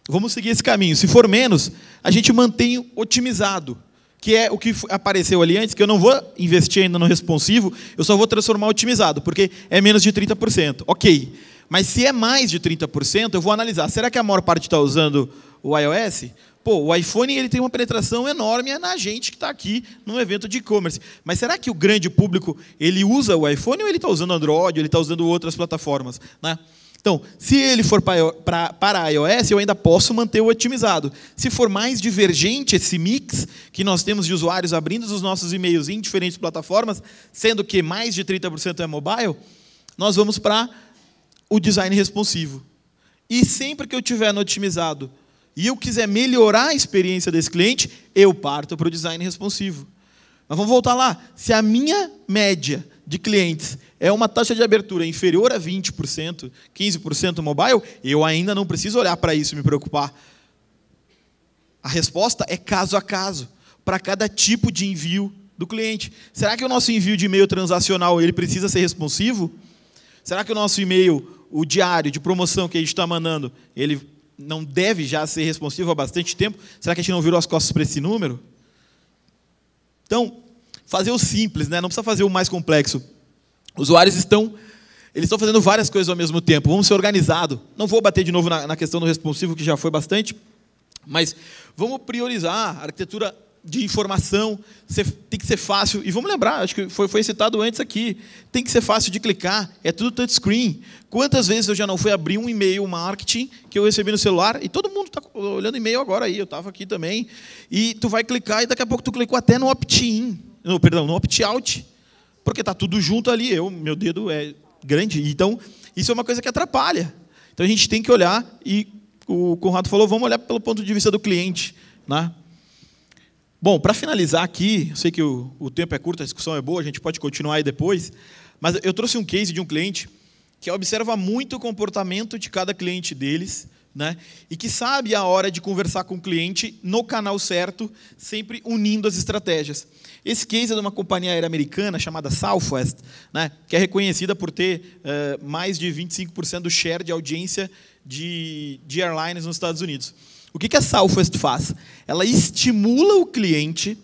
vamos seguir esse caminho. Se for menos, a gente mantém otimizado, que é o que apareceu ali antes, que eu não vou investir ainda no responsivo, eu só vou transformar otimizado, porque é menos de 30%. Ok. Mas se é mais de 30%, eu vou analisar. Será que a maior parte está usando o iOS? Pô, o iPhone ele tem uma penetração enorme é na gente que está aqui num evento de e-commerce. Mas será que o grande público ele usa o iPhone ou ele está usando Android, ou ele está usando outras plataformas? Né? Então, se ele for para iOS, eu ainda posso manter o otimizado. Se for mais divergente esse mix que nós temos de usuários abrindo os nossos e-mails em diferentes plataformas, sendo que mais de 30% é mobile, nós vamos para o design responsivo. E sempre que eu tiver no otimizado e eu quiser melhorar a experiência desse cliente, eu parto para o design responsivo. Mas vamos voltar lá. Se a minha média de clientes é uma taxa de abertura inferior a 20%, 15% mobile, eu ainda não preciso olhar para isso e me preocupar. A resposta é caso a caso, para cada tipo de envio do cliente. Será que o nosso envio de e-mail transacional ele precisa ser responsivo? Será que o nosso e-mail, o diário de promoção que a gente está mandando, ele não deve já ser responsivo há bastante tempo? Será que a gente não virou as costas para esse número? Então, fazer o simples, né? Não precisa fazer o mais complexo. Usuários estão eles estão fazendo várias coisas ao mesmo tempo. Vamos ser organizados. Não vou bater de novo na, na, questão do responsivo, que já foi bastante, mas vamos priorizar a arquitetura de informação, ser, tem que ser fácil. E vamos lembrar, acho que foi, foi citado antes aqui, tem que ser fácil de clicar, é tudo touchscreen. Quantas vezes eu já não fui abrir um e-mail marketing que eu recebi no celular, e todo mundo está olhando e-mail agora aí, eu estava aqui também, e tu vai clicar e daqui a pouco tu clicou até no opt-in no, perdão, no opt-out, porque está tudo junto ali, eu, meu dedo é grande, então isso é uma coisa que atrapalha. Então a gente tem que olhar, e o Conrado falou, vamos olhar pelo ponto de vista do cliente. Né? Bom, para finalizar aqui, eu sei que o, o tempo é curto, a discussão é boa, a gente pode continuar aí depois, mas eu trouxe um case de um cliente que observa muito o comportamento de cada cliente deles, né? E que sabe a hora de conversar com o cliente no canal certo, sempre unindo as estratégias. Esse case é de uma companhia aérea americana chamada Southwest, né? Que é reconhecida por ter uh, mais de 25% do share de audiência de, de airlines nos Estados Unidos. O que, que a Southwest faz? Ela estimula o cliente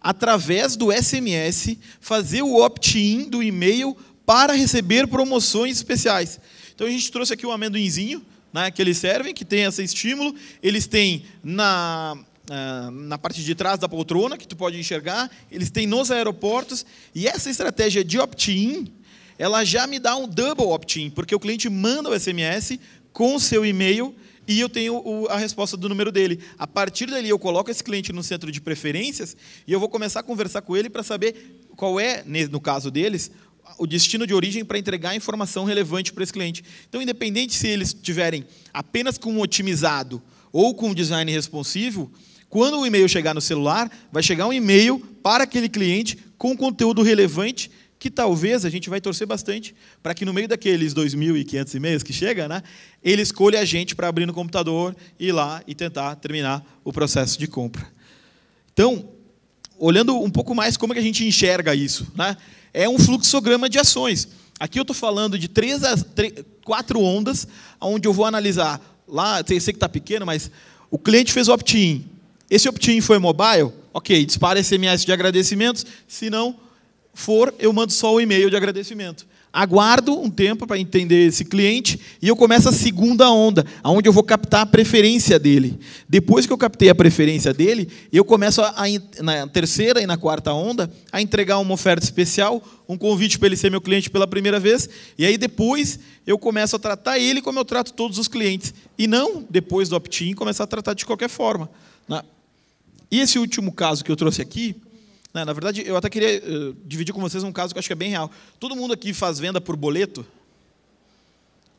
através do SMS, fazer o opt-in do e-mail para receber promoções especiais. Então a gente trouxe aqui um amendoinzinho, né, que eles servem, que tem esse estímulo. Eles têm na, ah, na parte de trás da poltrona, que tu pode enxergar, eles têm nos aeroportos, e essa estratégia de opt-in, ela já me dá um double opt-in, porque o cliente manda o SMS com o seu e-mail e eu tenho a resposta do número dele. A partir dali, eu coloco esse cliente no centro de preferências e eu vou começar a conversar com ele para saber qual é, no caso deles, o destino de origem para entregar a informação relevante para esse cliente. Então, independente se eles tiverem apenas com um otimizado ou com um design responsivo, quando o e-mail chegar no celular, vai chegar um e-mail para aquele cliente com conteúdo relevante que talvez a gente vai torcer bastante para que no meio daqueles 2.500 e-mails que chega, né, ele escolha a gente para abrir no computador, ir lá e tentar terminar o processo de compra. Então, olhando um pouco mais como é que a gente enxerga isso, né? é um fluxograma de ações. Aqui eu estou falando de três a três, quatro ondas, onde eu vou analisar. Lá, sei, sei que está pequeno, mas o cliente fez o opt-in. Esse opt-in foi mobile? Ok, dispara SMS de agradecimentos. Se não for, eu mando só o e-mail de agradecimento aguardo um tempo para entender esse cliente e eu começo a segunda onda, aonde eu vou captar a preferência dele. Depois que eu captei a preferência dele, eu começo a, na terceira e na quarta onda a entregar uma oferta especial, um convite para ele ser meu cliente pela primeira vez, e aí depois eu começo a tratar ele como eu trato todos os clientes e não depois do opt-in começar a tratar de qualquer forma. Né. E esse último caso que eu trouxe aqui, né, na verdade, eu até queria uh, dividir com vocês um caso que eu acho que é bem real. Todo mundo aqui faz venda por boleto?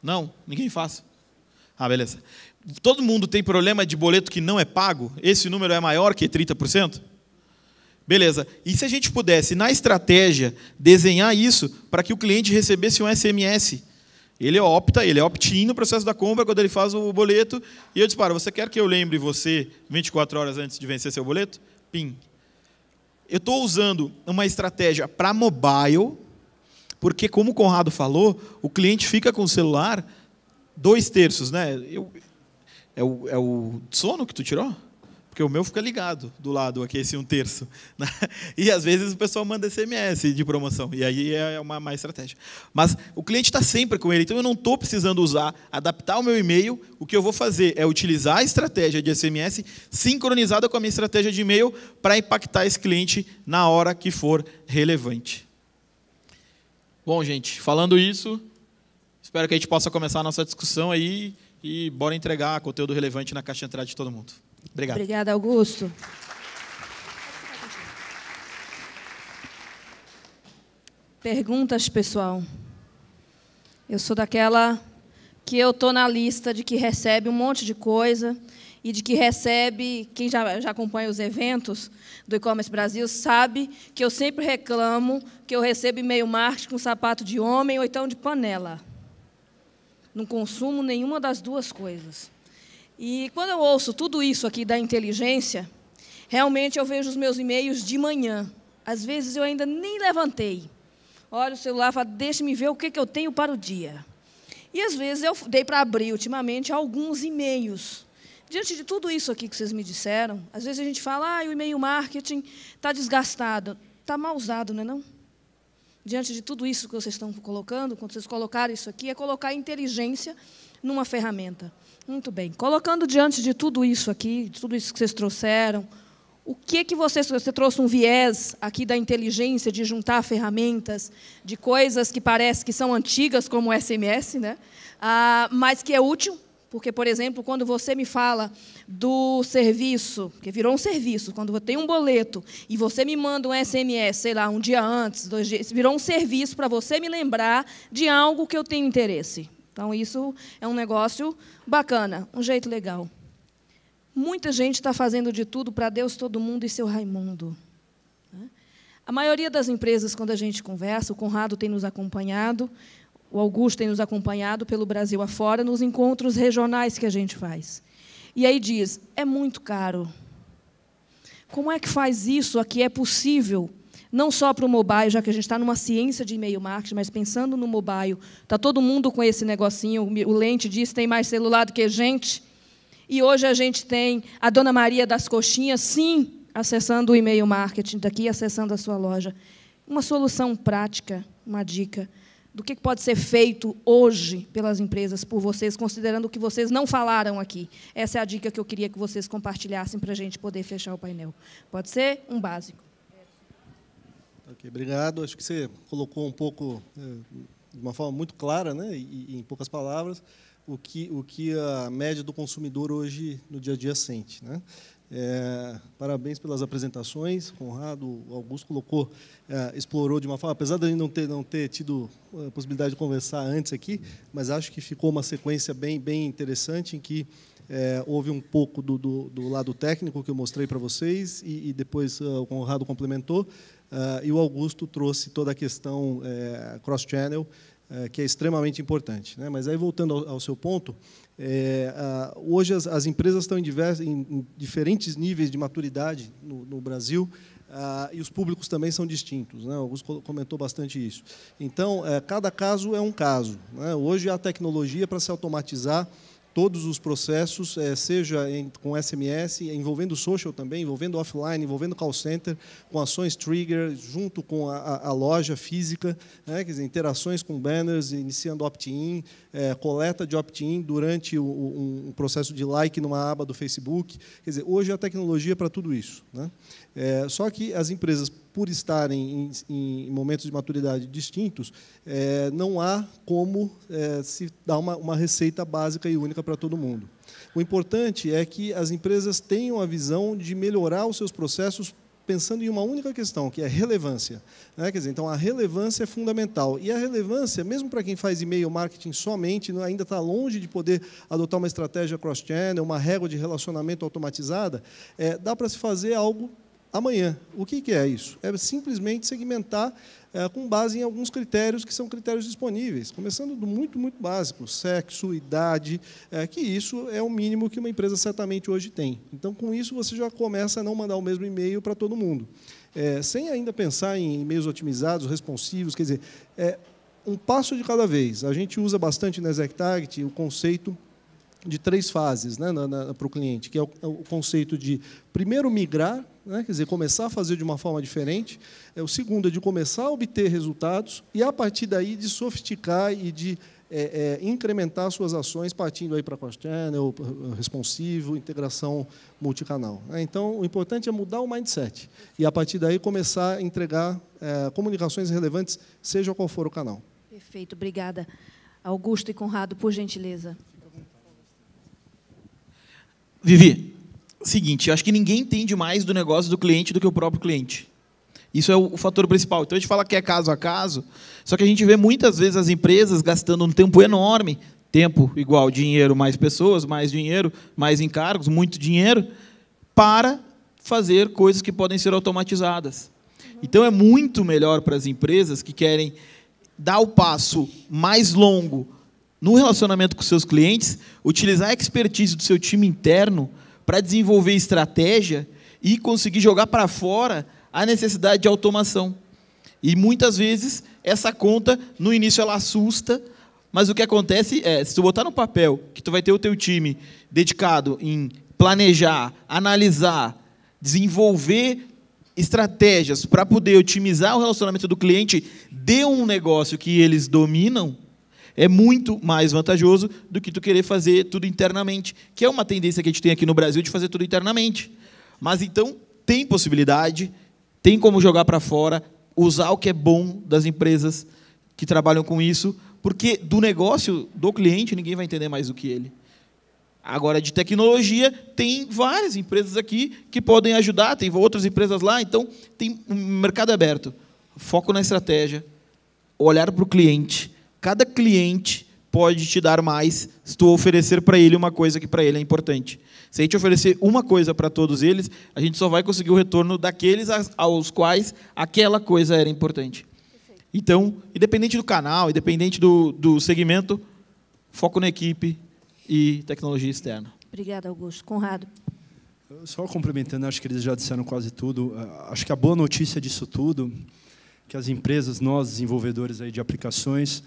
Não, ninguém faz. Ah, beleza. Todo mundo tem problema de boleto que não é pago? Esse número é maior que 30%? Beleza. E se a gente pudesse, na estratégia, desenhar isso para que o cliente recebesse um SMS? Ele opta, ele é opt-in no processo da compra quando ele faz o boleto. E eu disparo, você quer que eu lembre você 24 horas antes de vencer seu boleto? Pim, eu estou usando uma estratégia para mobile, porque, como o Conrado falou, o cliente fica com o celular dois terços, né? Eu, é, o, é o sono que tu tirou? porque o meu fica ligado do lado aqui, esse um terço. Né? E às vezes o pessoal manda SMS de promoção, e aí é uma má estratégia. Mas o cliente está sempre com ele, então eu não estou precisando usar, adaptar o meu e-mail. O que eu vou fazer é utilizar a estratégia de SMS sincronizada com a minha estratégia de e-mail para impactar esse cliente na hora que for relevante. Bom, gente, falando isso, espero que a gente possa começar a nossa discussão aí e bora entregar conteúdo relevante na caixa de entrada de todo mundo. Obrigado. Obrigada, Augusto. Perguntas, pessoal. Eu sou daquela que eu tô na lista de que recebe um monte de coisa e de que recebe, quem já, já acompanha os eventos do e-commerce Brasil sabe que eu sempre reclamo que eu recebo e-mail marketing com sapato de homem ou então de panela. Não consumo nenhuma das duas coisas. E quando eu ouço tudo isso aqui da inteligência, realmente eu vejo os meus e-mails de manhã. Às vezes eu ainda nem levantei. Olha o celular e falo, deixa-me ver o que, que eu tenho para o dia. E às vezes eu dei para abrir ultimamente alguns e-mails. Diante de tudo isso aqui que vocês me disseram, às vezes a gente fala, ah, o e-mail marketing está desgastado. Está mal usado, não é não? Diante de tudo isso que vocês estão colocando, quando vocês colocaram isso aqui, é colocar inteligência numa ferramenta. Muito bem. Colocando diante de tudo isso aqui, de tudo isso que vocês trouxeram, o que que você, você trouxe um viés aqui da inteligência de juntar ferramentas de coisas que parece que são antigas como o SMS, né? Ah, mas que é útil, porque por exemplo, quando você me fala do serviço, que virou um serviço, quando eu tenho um boleto e você me manda um SMS, sei lá, um dia antes, dois dias, virou um serviço para você me lembrar de algo que eu tenho interesse. Então, isso é um negócio bacana, um jeito legal. Muita gente está fazendo de tudo para Deus, todo mundo e seu Raimundo. Né? A maioria das empresas, quando a gente conversa, o Conrado tem nos acompanhado, o Augusto tem nos acompanhado pelo Brasil afora, nos encontros regionais que a gente faz. E aí diz: é muito caro. Como é que faz isso? Aqui é possível não só para o mobile, já que a gente está numa ciência de e-mail marketing, mas pensando no mobile, está todo mundo com esse negocinho, o lente diz tem mais celular do que gente. E hoje a gente tem a Dona Maria das Coxinhas, sim, acessando o e-mail marketing daqui, tá acessando a sua loja. Uma solução prática, uma dica do que pode ser feito hoje pelas empresas por vocês, considerando o que vocês não falaram aqui. Essa é a dica que eu queria que vocês compartilhassem para a gente poder fechar o painel. Pode ser um básico obrigado. Acho que você colocou um pouco, é, de uma forma muito clara, né, e, em poucas palavras, o que, o que a média do consumidor hoje no dia a dia sente. Né? É, parabéns pelas apresentações, Conrado, Augusto colocou, é, explorou de uma forma, apesar de a não ter, não ter tido é, a possibilidade de conversar antes aqui, mas acho que ficou uma sequência bem, bem interessante em que é, houve um pouco do, do, do, lado técnico que eu mostrei para vocês e, e depois uh, o Conrado complementou, ah, e o Augusto trouxe toda a questão eh, cross-channel, eh, que é extremamente importante. Né? Mas aí, voltando ao, ao seu ponto, é, hoje as, as, empresas estão em, divers, em, em, diferentes níveis de maturidade no, no Brasil ah, e os públicos também são distintos. Né? Augusto comentou bastante isso. Então, é, cada caso é um caso. Né? Hoje a tecnologia para se automatizar todos os processos, eh, seja em, com SMS, envolvendo social também, envolvendo offline, envolvendo call center, com ações trigger, junto com a, a loja física, né, quer dizer, interações com banners, iniciando opt-in, é, coleta de opt-in durante o, um, um processo de like numa aba do Facebook. Quer dizer, hoje a tecnologia é para tudo isso. Né? É, só que as empresas, por estarem em, em momentos de maturidade distintos, é, não há como é, se dar uma, uma receita básica e única para todo mundo. O importante é que as empresas tenham a visão de melhorar os seus processos pensando em uma única questão, que é relevância. Né? Quer dizer, então, a relevância é fundamental. E a relevância, mesmo para quem faz e-mail marketing somente, né, ainda está longe de poder adotar uma estratégia cross-channel, uma régua de relacionamento automatizada, é, dá para se fazer algo amanhã. O que, é isso? É simplesmente segmentar é, com base em alguns critérios que são critérios disponíveis, começando do muito, muito básico, sexo, idade, é, que isso é o mínimo que uma empresa certamente hoje tem. Então, com isso, você já começa a não mandar o mesmo e-mail para todo mundo. É, sem ainda pensar em e-mails otimizados, responsivos, quer dizer, um passo de cada vez. A gente usa bastante na Exec o conceito de três fases né, para o cliente, que é o, é o conceito de primeiro migrar né? quer dizer, começar a fazer de uma forma diferente. É, o segundo é de começar a obter resultados e, a partir daí, de sofisticar e de é, é, incrementar suas ações partindo aí para cross-channel, responsivo, integração multicanal. Né? Então, o importante é mudar o mindset e, a partir daí, começar a entregar é, comunicações relevantes, seja qual for o canal. Perfeito, obrigada. Augusto e Conrado, por gentileza. Vivi, seguinte, eu acho que ninguém entende mais do negócio do cliente do que o próprio cliente. Isso é o, o fator principal. Então a gente fala que é caso a caso, só que a gente vê muitas vezes as empresas gastando um tempo enorme, tempo igual dinheiro mais pessoas, mais dinheiro, mais encargos, muito dinheiro, para fazer coisas que podem ser automatizadas. Então é muito melhor para as empresas que querem dar o passo mais longo no relacionamento com seus clientes, utilizar a expertise do seu time interno para desenvolver estratégia e conseguir jogar para fora a necessidade de automação. E muitas vezes essa conta no início ela assusta, mas o que acontece é, se tu botar no papel que tu vai ter o teu time dedicado em planejar, analisar, desenvolver estratégias para poder otimizar o relacionamento do cliente de um negócio que eles dominam, é muito mais vantajoso do que tu querer fazer tudo internamente, que é uma tendência que a gente tem aqui no Brasil de fazer tudo internamente. Mas então tem possibilidade, tem como jogar para fora, usar o que é bom das empresas que trabalham com isso, porque do negócio do cliente ninguém vai entender mais do que ele. Agora, de tecnologia, tem várias empresas aqui que podem ajudar, tem outras empresas lá, então tem um mercado aberto. Foco na estratégia, olhar para o cliente, Cada cliente pode te dar mais se tu oferecer para ele uma coisa que para ele é importante. Se a gente oferecer uma coisa para todos eles, a gente só vai conseguir o retorno daqueles aos quais aquela coisa era importante. Então, independente do canal, independente do, do segmento, foco na equipe e tecnologia externa. Obrigada, Augusto. Conrado. Só complementando, acho que eles já disseram quase tudo. Ah, acho que a boa notícia disso tudo, que as empresas, nós desenvolvedores aí de aplicações,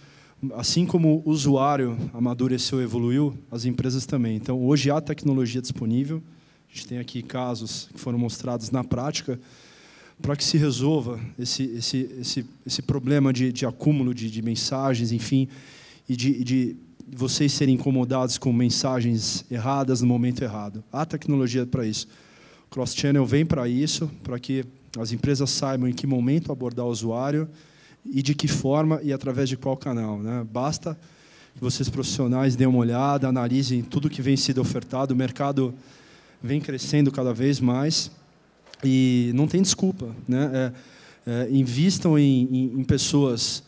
assim como o usuário amadureceu, evoluiu, as empresas também. Então, hoje há tecnologia disponível. A gente tem aqui casos que foram mostrados na prática para que se resolva esse, esse, esse, esse problema de, de acúmulo de, de mensagens, enfim, e de, de vocês serem incomodados com mensagens erradas no momento errado. Há tecnologia para isso. O Cross Channel vem para isso, para que as empresas saibam em que momento abordar o usuário, e de que forma e através de qual canal. Né? Basta que vocês profissionais dêem uma olhada, analisem tudo que vem sendo ofertado. O mercado vem crescendo cada vez mais e não tem desculpa. Né? É, é, invistam em, em, em pessoas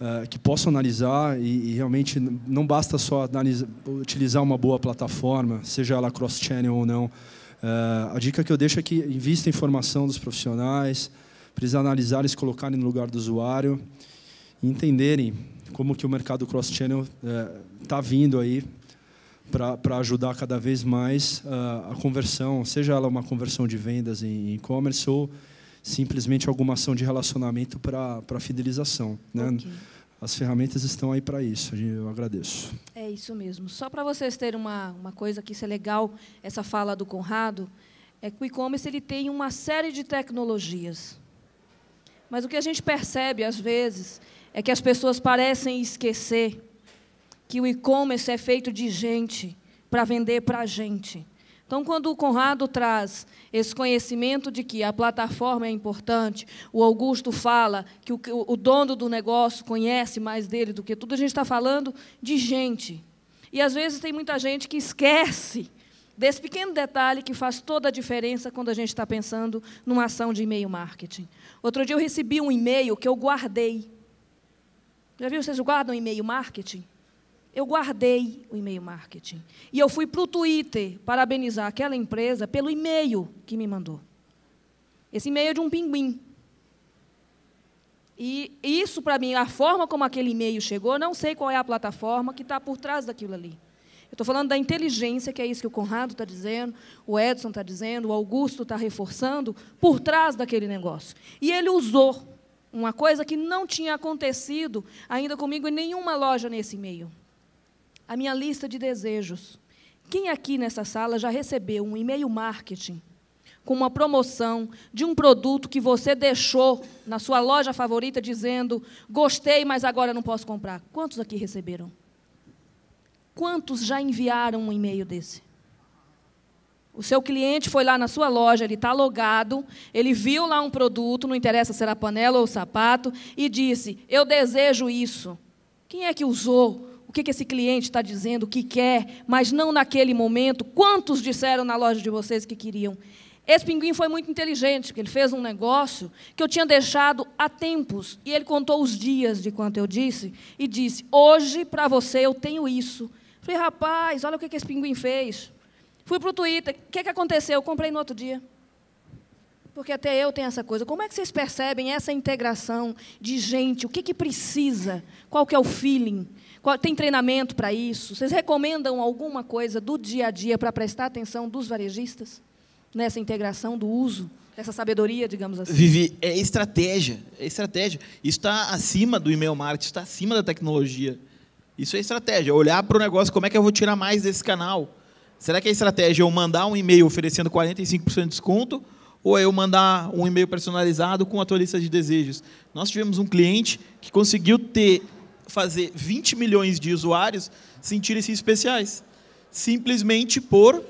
é, que possam analisar e, e, realmente não basta só analisar, utilizar uma boa plataforma, seja ela cross-channel ou não. É, a dica que eu deixo é que invista em formação dos profissionais, precisa analisar e se colocarem no lugar do usuário e entenderem como que o mercado cross-channel está eh, é, vindo aí para ajudar cada vez mais uh, a conversão, seja ela uma conversão de vendas em e-commerce ou simplesmente alguma ação de relacionamento para fidelização. Né? Okay. As ferramentas estão aí para isso, eu agradeço. É isso mesmo. Só para vocês terem uma, uma coisa que isso é legal, essa fala do Conrado, é que o e-commerce ele tem uma série de tecnologias. Mas o que a gente percebe, às vezes, é que as pessoas parecem esquecer que o e-commerce é feito de gente para vender para a gente. Então, quando o Conrado traz esse conhecimento de que a plataforma é importante, o Augusto fala que o, o dono do negócio conhece mais dele do que tudo, a gente está falando de gente. E às vezes tem muita gente que esquece desse pequeno detalhe que faz toda a diferença quando a gente está pensando numa ação de e-mail marketing. Outro dia eu recebi um e-mail que eu guardei. Já viu, vocês guardam e-mail marketing? Eu guardei o e-mail marketing. E eu fui para o Twitter parabenizar aquela empresa pelo e-mail que me mandou. Esse e-mail é de um pinguim. E isso, para mim, a forma como aquele e-mail chegou, não sei qual é a plataforma que está por trás daquilo ali. Eu estou falando da inteligência, que é isso que o Conrado está dizendo, o Edson está dizendo, o Augusto está reforçando, por trás daquele negócio. E ele usou uma coisa que não tinha acontecido ainda comigo em nenhuma loja nesse meio. A minha lista de desejos. Quem aqui nessa sala já recebeu um e-mail marketing com uma promoção de um produto que você deixou na sua loja favorita dizendo: "Gostei, mas agora não posso comprar"? Quantos aqui receberam? Quantos já enviaram um e-mail desse? O seu cliente foi lá na sua loja, ele está logado, ele viu lá um produto, não interessa se era panela ou sapato, e disse: Eu desejo isso. Quem é que usou? O que, que esse cliente está dizendo, o que quer, mas não naquele momento? Quantos disseram na loja de vocês que queriam? Esse pinguim foi muito inteligente, porque ele fez um negócio que eu tinha deixado há tempos. E ele contou os dias de quanto eu disse e disse: Hoje, para você, eu tenho isso. Falei, rapaz, olha o que, que esse pinguim fez. Fui para o Twitter, o que, que aconteceu? Eu comprei no outro dia. Porque até eu tenho essa coisa. Como é que vocês percebem essa integração de gente? O que, que precisa? Qual que é o feeling? Qual, tem treinamento para isso? Vocês recomendam alguma coisa do dia a dia para prestar atenção dos varejistas nessa integração do uso? essa sabedoria, digamos assim. Vivi, é estratégia, é estratégia. Isso está acima do e-mail marketing, está acima da tecnologia. Isso é estratégia. Olhar para o negócio, como é que eu vou tirar mais desse canal? Será que a é estratégia é eu mandar um e-mail oferecendo 45% de desconto? Ou é eu mandar um e-mail personalizado com a tua lista de desejos? Nós tivemos um cliente que conseguiu ter fazer 20 milhões de usuários sentirem-se especiais, simplesmente por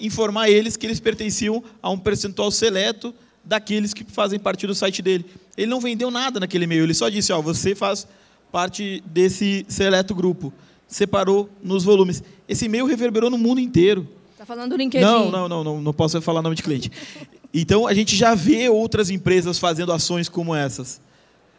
informar eles que eles pertenciam a um percentual seleto daqueles que fazem parte do site dele. Ele não vendeu nada naquele e-mail, ele só disse: "Ó, você faz parte desse seleto grupo. Separou nos volumes. Esse e-mail reverberou no mundo inteiro. Tá falando do LinkedIn? Não, não, não, não, não posso falar nome de cliente. Então a gente já vê outras empresas fazendo ações como essas.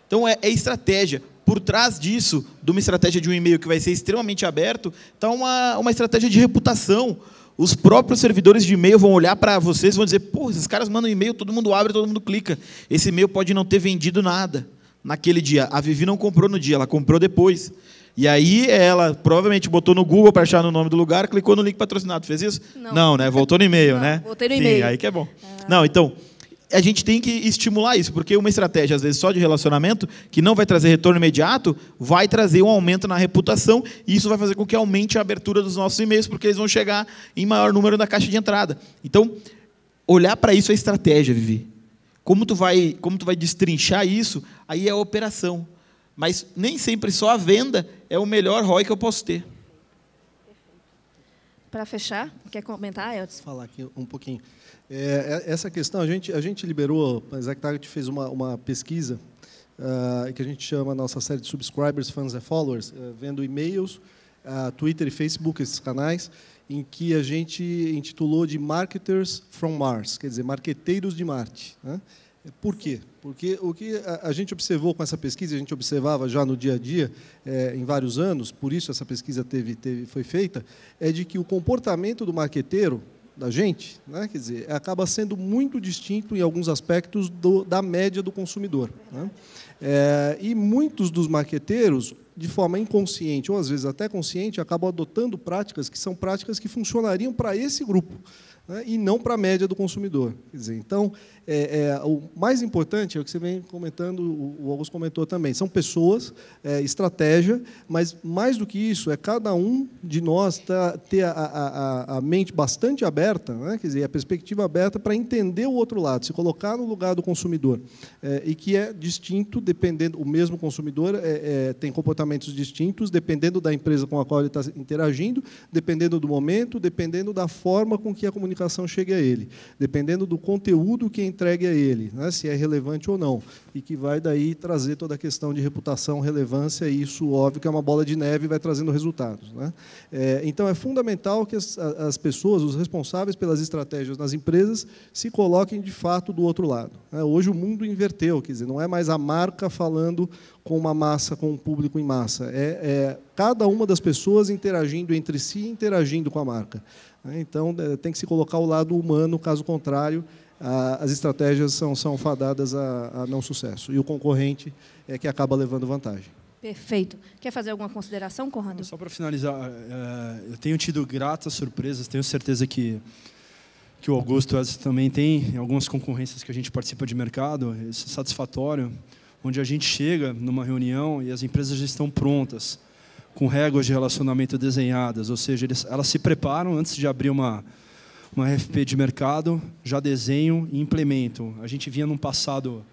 Então é, é estratégia. Por trás disso, de uma estratégia de um e-mail que vai ser extremamente aberto, está uma, uma estratégia de reputação. Os próprios servidores de e-mail vão olhar para vocês e vão dizer: pô, esses caras mandam e-mail, todo mundo abre, todo mundo clica. Esse e-mail pode não ter vendido nada naquele dia. A Vivi não comprou no dia, ela comprou depois. E aí ela provavelmente botou no Google para achar no nome do lugar, clicou no link patrocinado. Fez isso? Não, não né? Voltou no e-mail, não, né? Voltei no Sim, e-mail. aí que é bom. Ah. Não, então, a gente tem que estimular isso, porque uma estratégia, às vezes, só de relacionamento, que não vai trazer retorno imediato, vai trazer um aumento na reputação, e isso vai fazer com que aumente a abertura dos nossos e-mails, porque eles vão chegar em maior número na caixa de entrada. Então, olhar para isso é estratégia, Vivi. Como tu vai, como tu vai destrinchar isso? Aí é a operação. Mas nem sempre só a venda é o melhor ROI que eu posso ter. Para fechar, quer comentar, Elton? Falar aqui um pouquinho. É, é, essa questão, a gente, a gente liberou, a Exact Target fez uma, uma pesquisa uh, que a gente chama a nossa série de subscribers, fans e followers, uh, vendo e-mails, uh, Twitter e Facebook, esses canais, em que a gente intitulou de Marketers from Mars, quer dizer, marqueteiros de Marte. Né? Por quê? Porque o que a gente observou com essa pesquisa, a gente observava já no dia a dia, é, em vários anos, por isso essa pesquisa teve, teve, foi feita, é de que o comportamento do marqueteiro, da gente, né? quer dizer, acaba sendo muito distinto em alguns aspectos do, da média do consumidor. Né? É, e muitos dos maqueteiros, de forma inconsciente ou às vezes até consciente, acabam adotando práticas que são práticas que funcionariam para esse grupo né? e não para a média do consumidor. Quer dizer, então, é, é, o mais importante é o que você vem comentando, o, Augusto comentou também, são pessoas, é, estratégia, mas mais do que isso, é cada um de nós tá, ter a, a, a, mente bastante aberta, né, quer dizer, a perspectiva aberta para entender o outro lado, se colocar no lugar do consumidor, é, e que é distinto, dependendo, o mesmo consumidor é, é, tem comportamentos distintos, dependendo da empresa com a qual ele está interagindo, dependendo do momento, dependendo da forma com que a comunicação chega a ele, dependendo do conteúdo que entregue a ele, né, se é relevante ou não, e que vai daí trazer toda a questão de reputação, relevância, e isso, óbvio, que é uma bola de neve e vai trazendo resultados. Né? É, então, é fundamental que as, as, pessoas, os responsáveis pelas estratégias nas empresas, se coloquem, de fato, do outro lado. Né? Hoje o mundo inverteu, quer dizer, não é mais a marca falando com uma massa, com um público em massa, é, é cada uma das pessoas interagindo entre si, interagindo com a marca. Né. Então, é, tem que se colocar o lado humano, caso contrário, as estratégias são, são fadadas a, a não sucesso. E o concorrente é que acaba levando vantagem. Perfeito. Quer fazer alguma consideração, Conrado? É só para finalizar, é, eu tenho tido gratas surpresas, tenho certeza que, que o Augusto também tem, em algumas concorrências que a gente participa de mercado, isso é satisfatório, onde a gente chega numa reunião e as empresas já estão prontas, com regras de relacionamento desenhadas, ou seja, elas se preparam antes de abrir uma, uma RFP de mercado, já desenho e implemento. A gente vinha num passado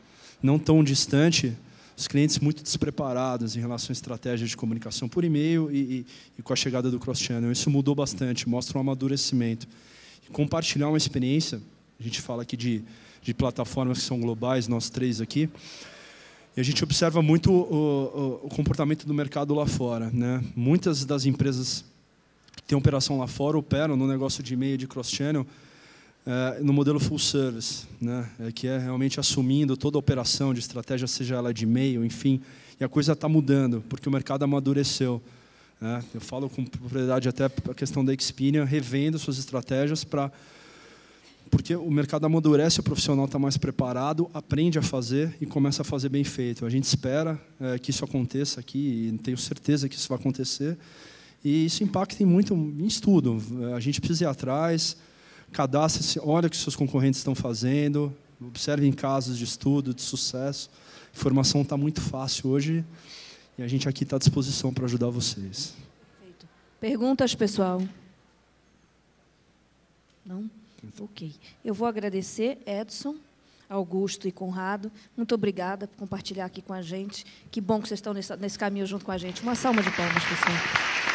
não tão distante, os clientes muito despreparados em relação à estratégia de comunicação por e-mail e, e, e com a chegada do cross-channel. Isso mudou bastante, mostra um amadurecimento. E compartilhar uma experiência, a gente fala aqui de, de plataformas que são globais, nós três aqui, e a gente observa muito o, o, o, comportamento do mercado lá fora. Né? Muitas das empresas tem operação lá fora, operam no negócio de e-mail de cross-channel, é, eh, no modelo full service, né? É, que é realmente assumindo toda a operação de estratégia, seja ela de e-mail, enfim. E a coisa está mudando, porque o mercado amadureceu. Né? Eu falo com propriedade até a questão da Expedia, revendo suas estratégias para porque o mercado amadurece, o profissional está mais preparado, aprende a fazer e começa a fazer bem feito. A gente espera é, que isso aconteça aqui, e tenho certeza que isso vai acontecer. E isso impacta muito em estudo. A gente precisa ir atrás, cadastre-se, olha o que seus concorrentes estão fazendo, observem casos de estudo, de sucesso. A informação está muito fácil hoje e a gente aqui está à disposição para ajudar vocês. Perguntas, pessoal? Não? Então. Ok. Eu vou agradecer, Edson, Augusto e Conrado. Muito obrigada por compartilhar aqui com a gente. Que bom que vocês estão nesse, nesse caminho junto com a gente. Uma salva de palmas, pessoal.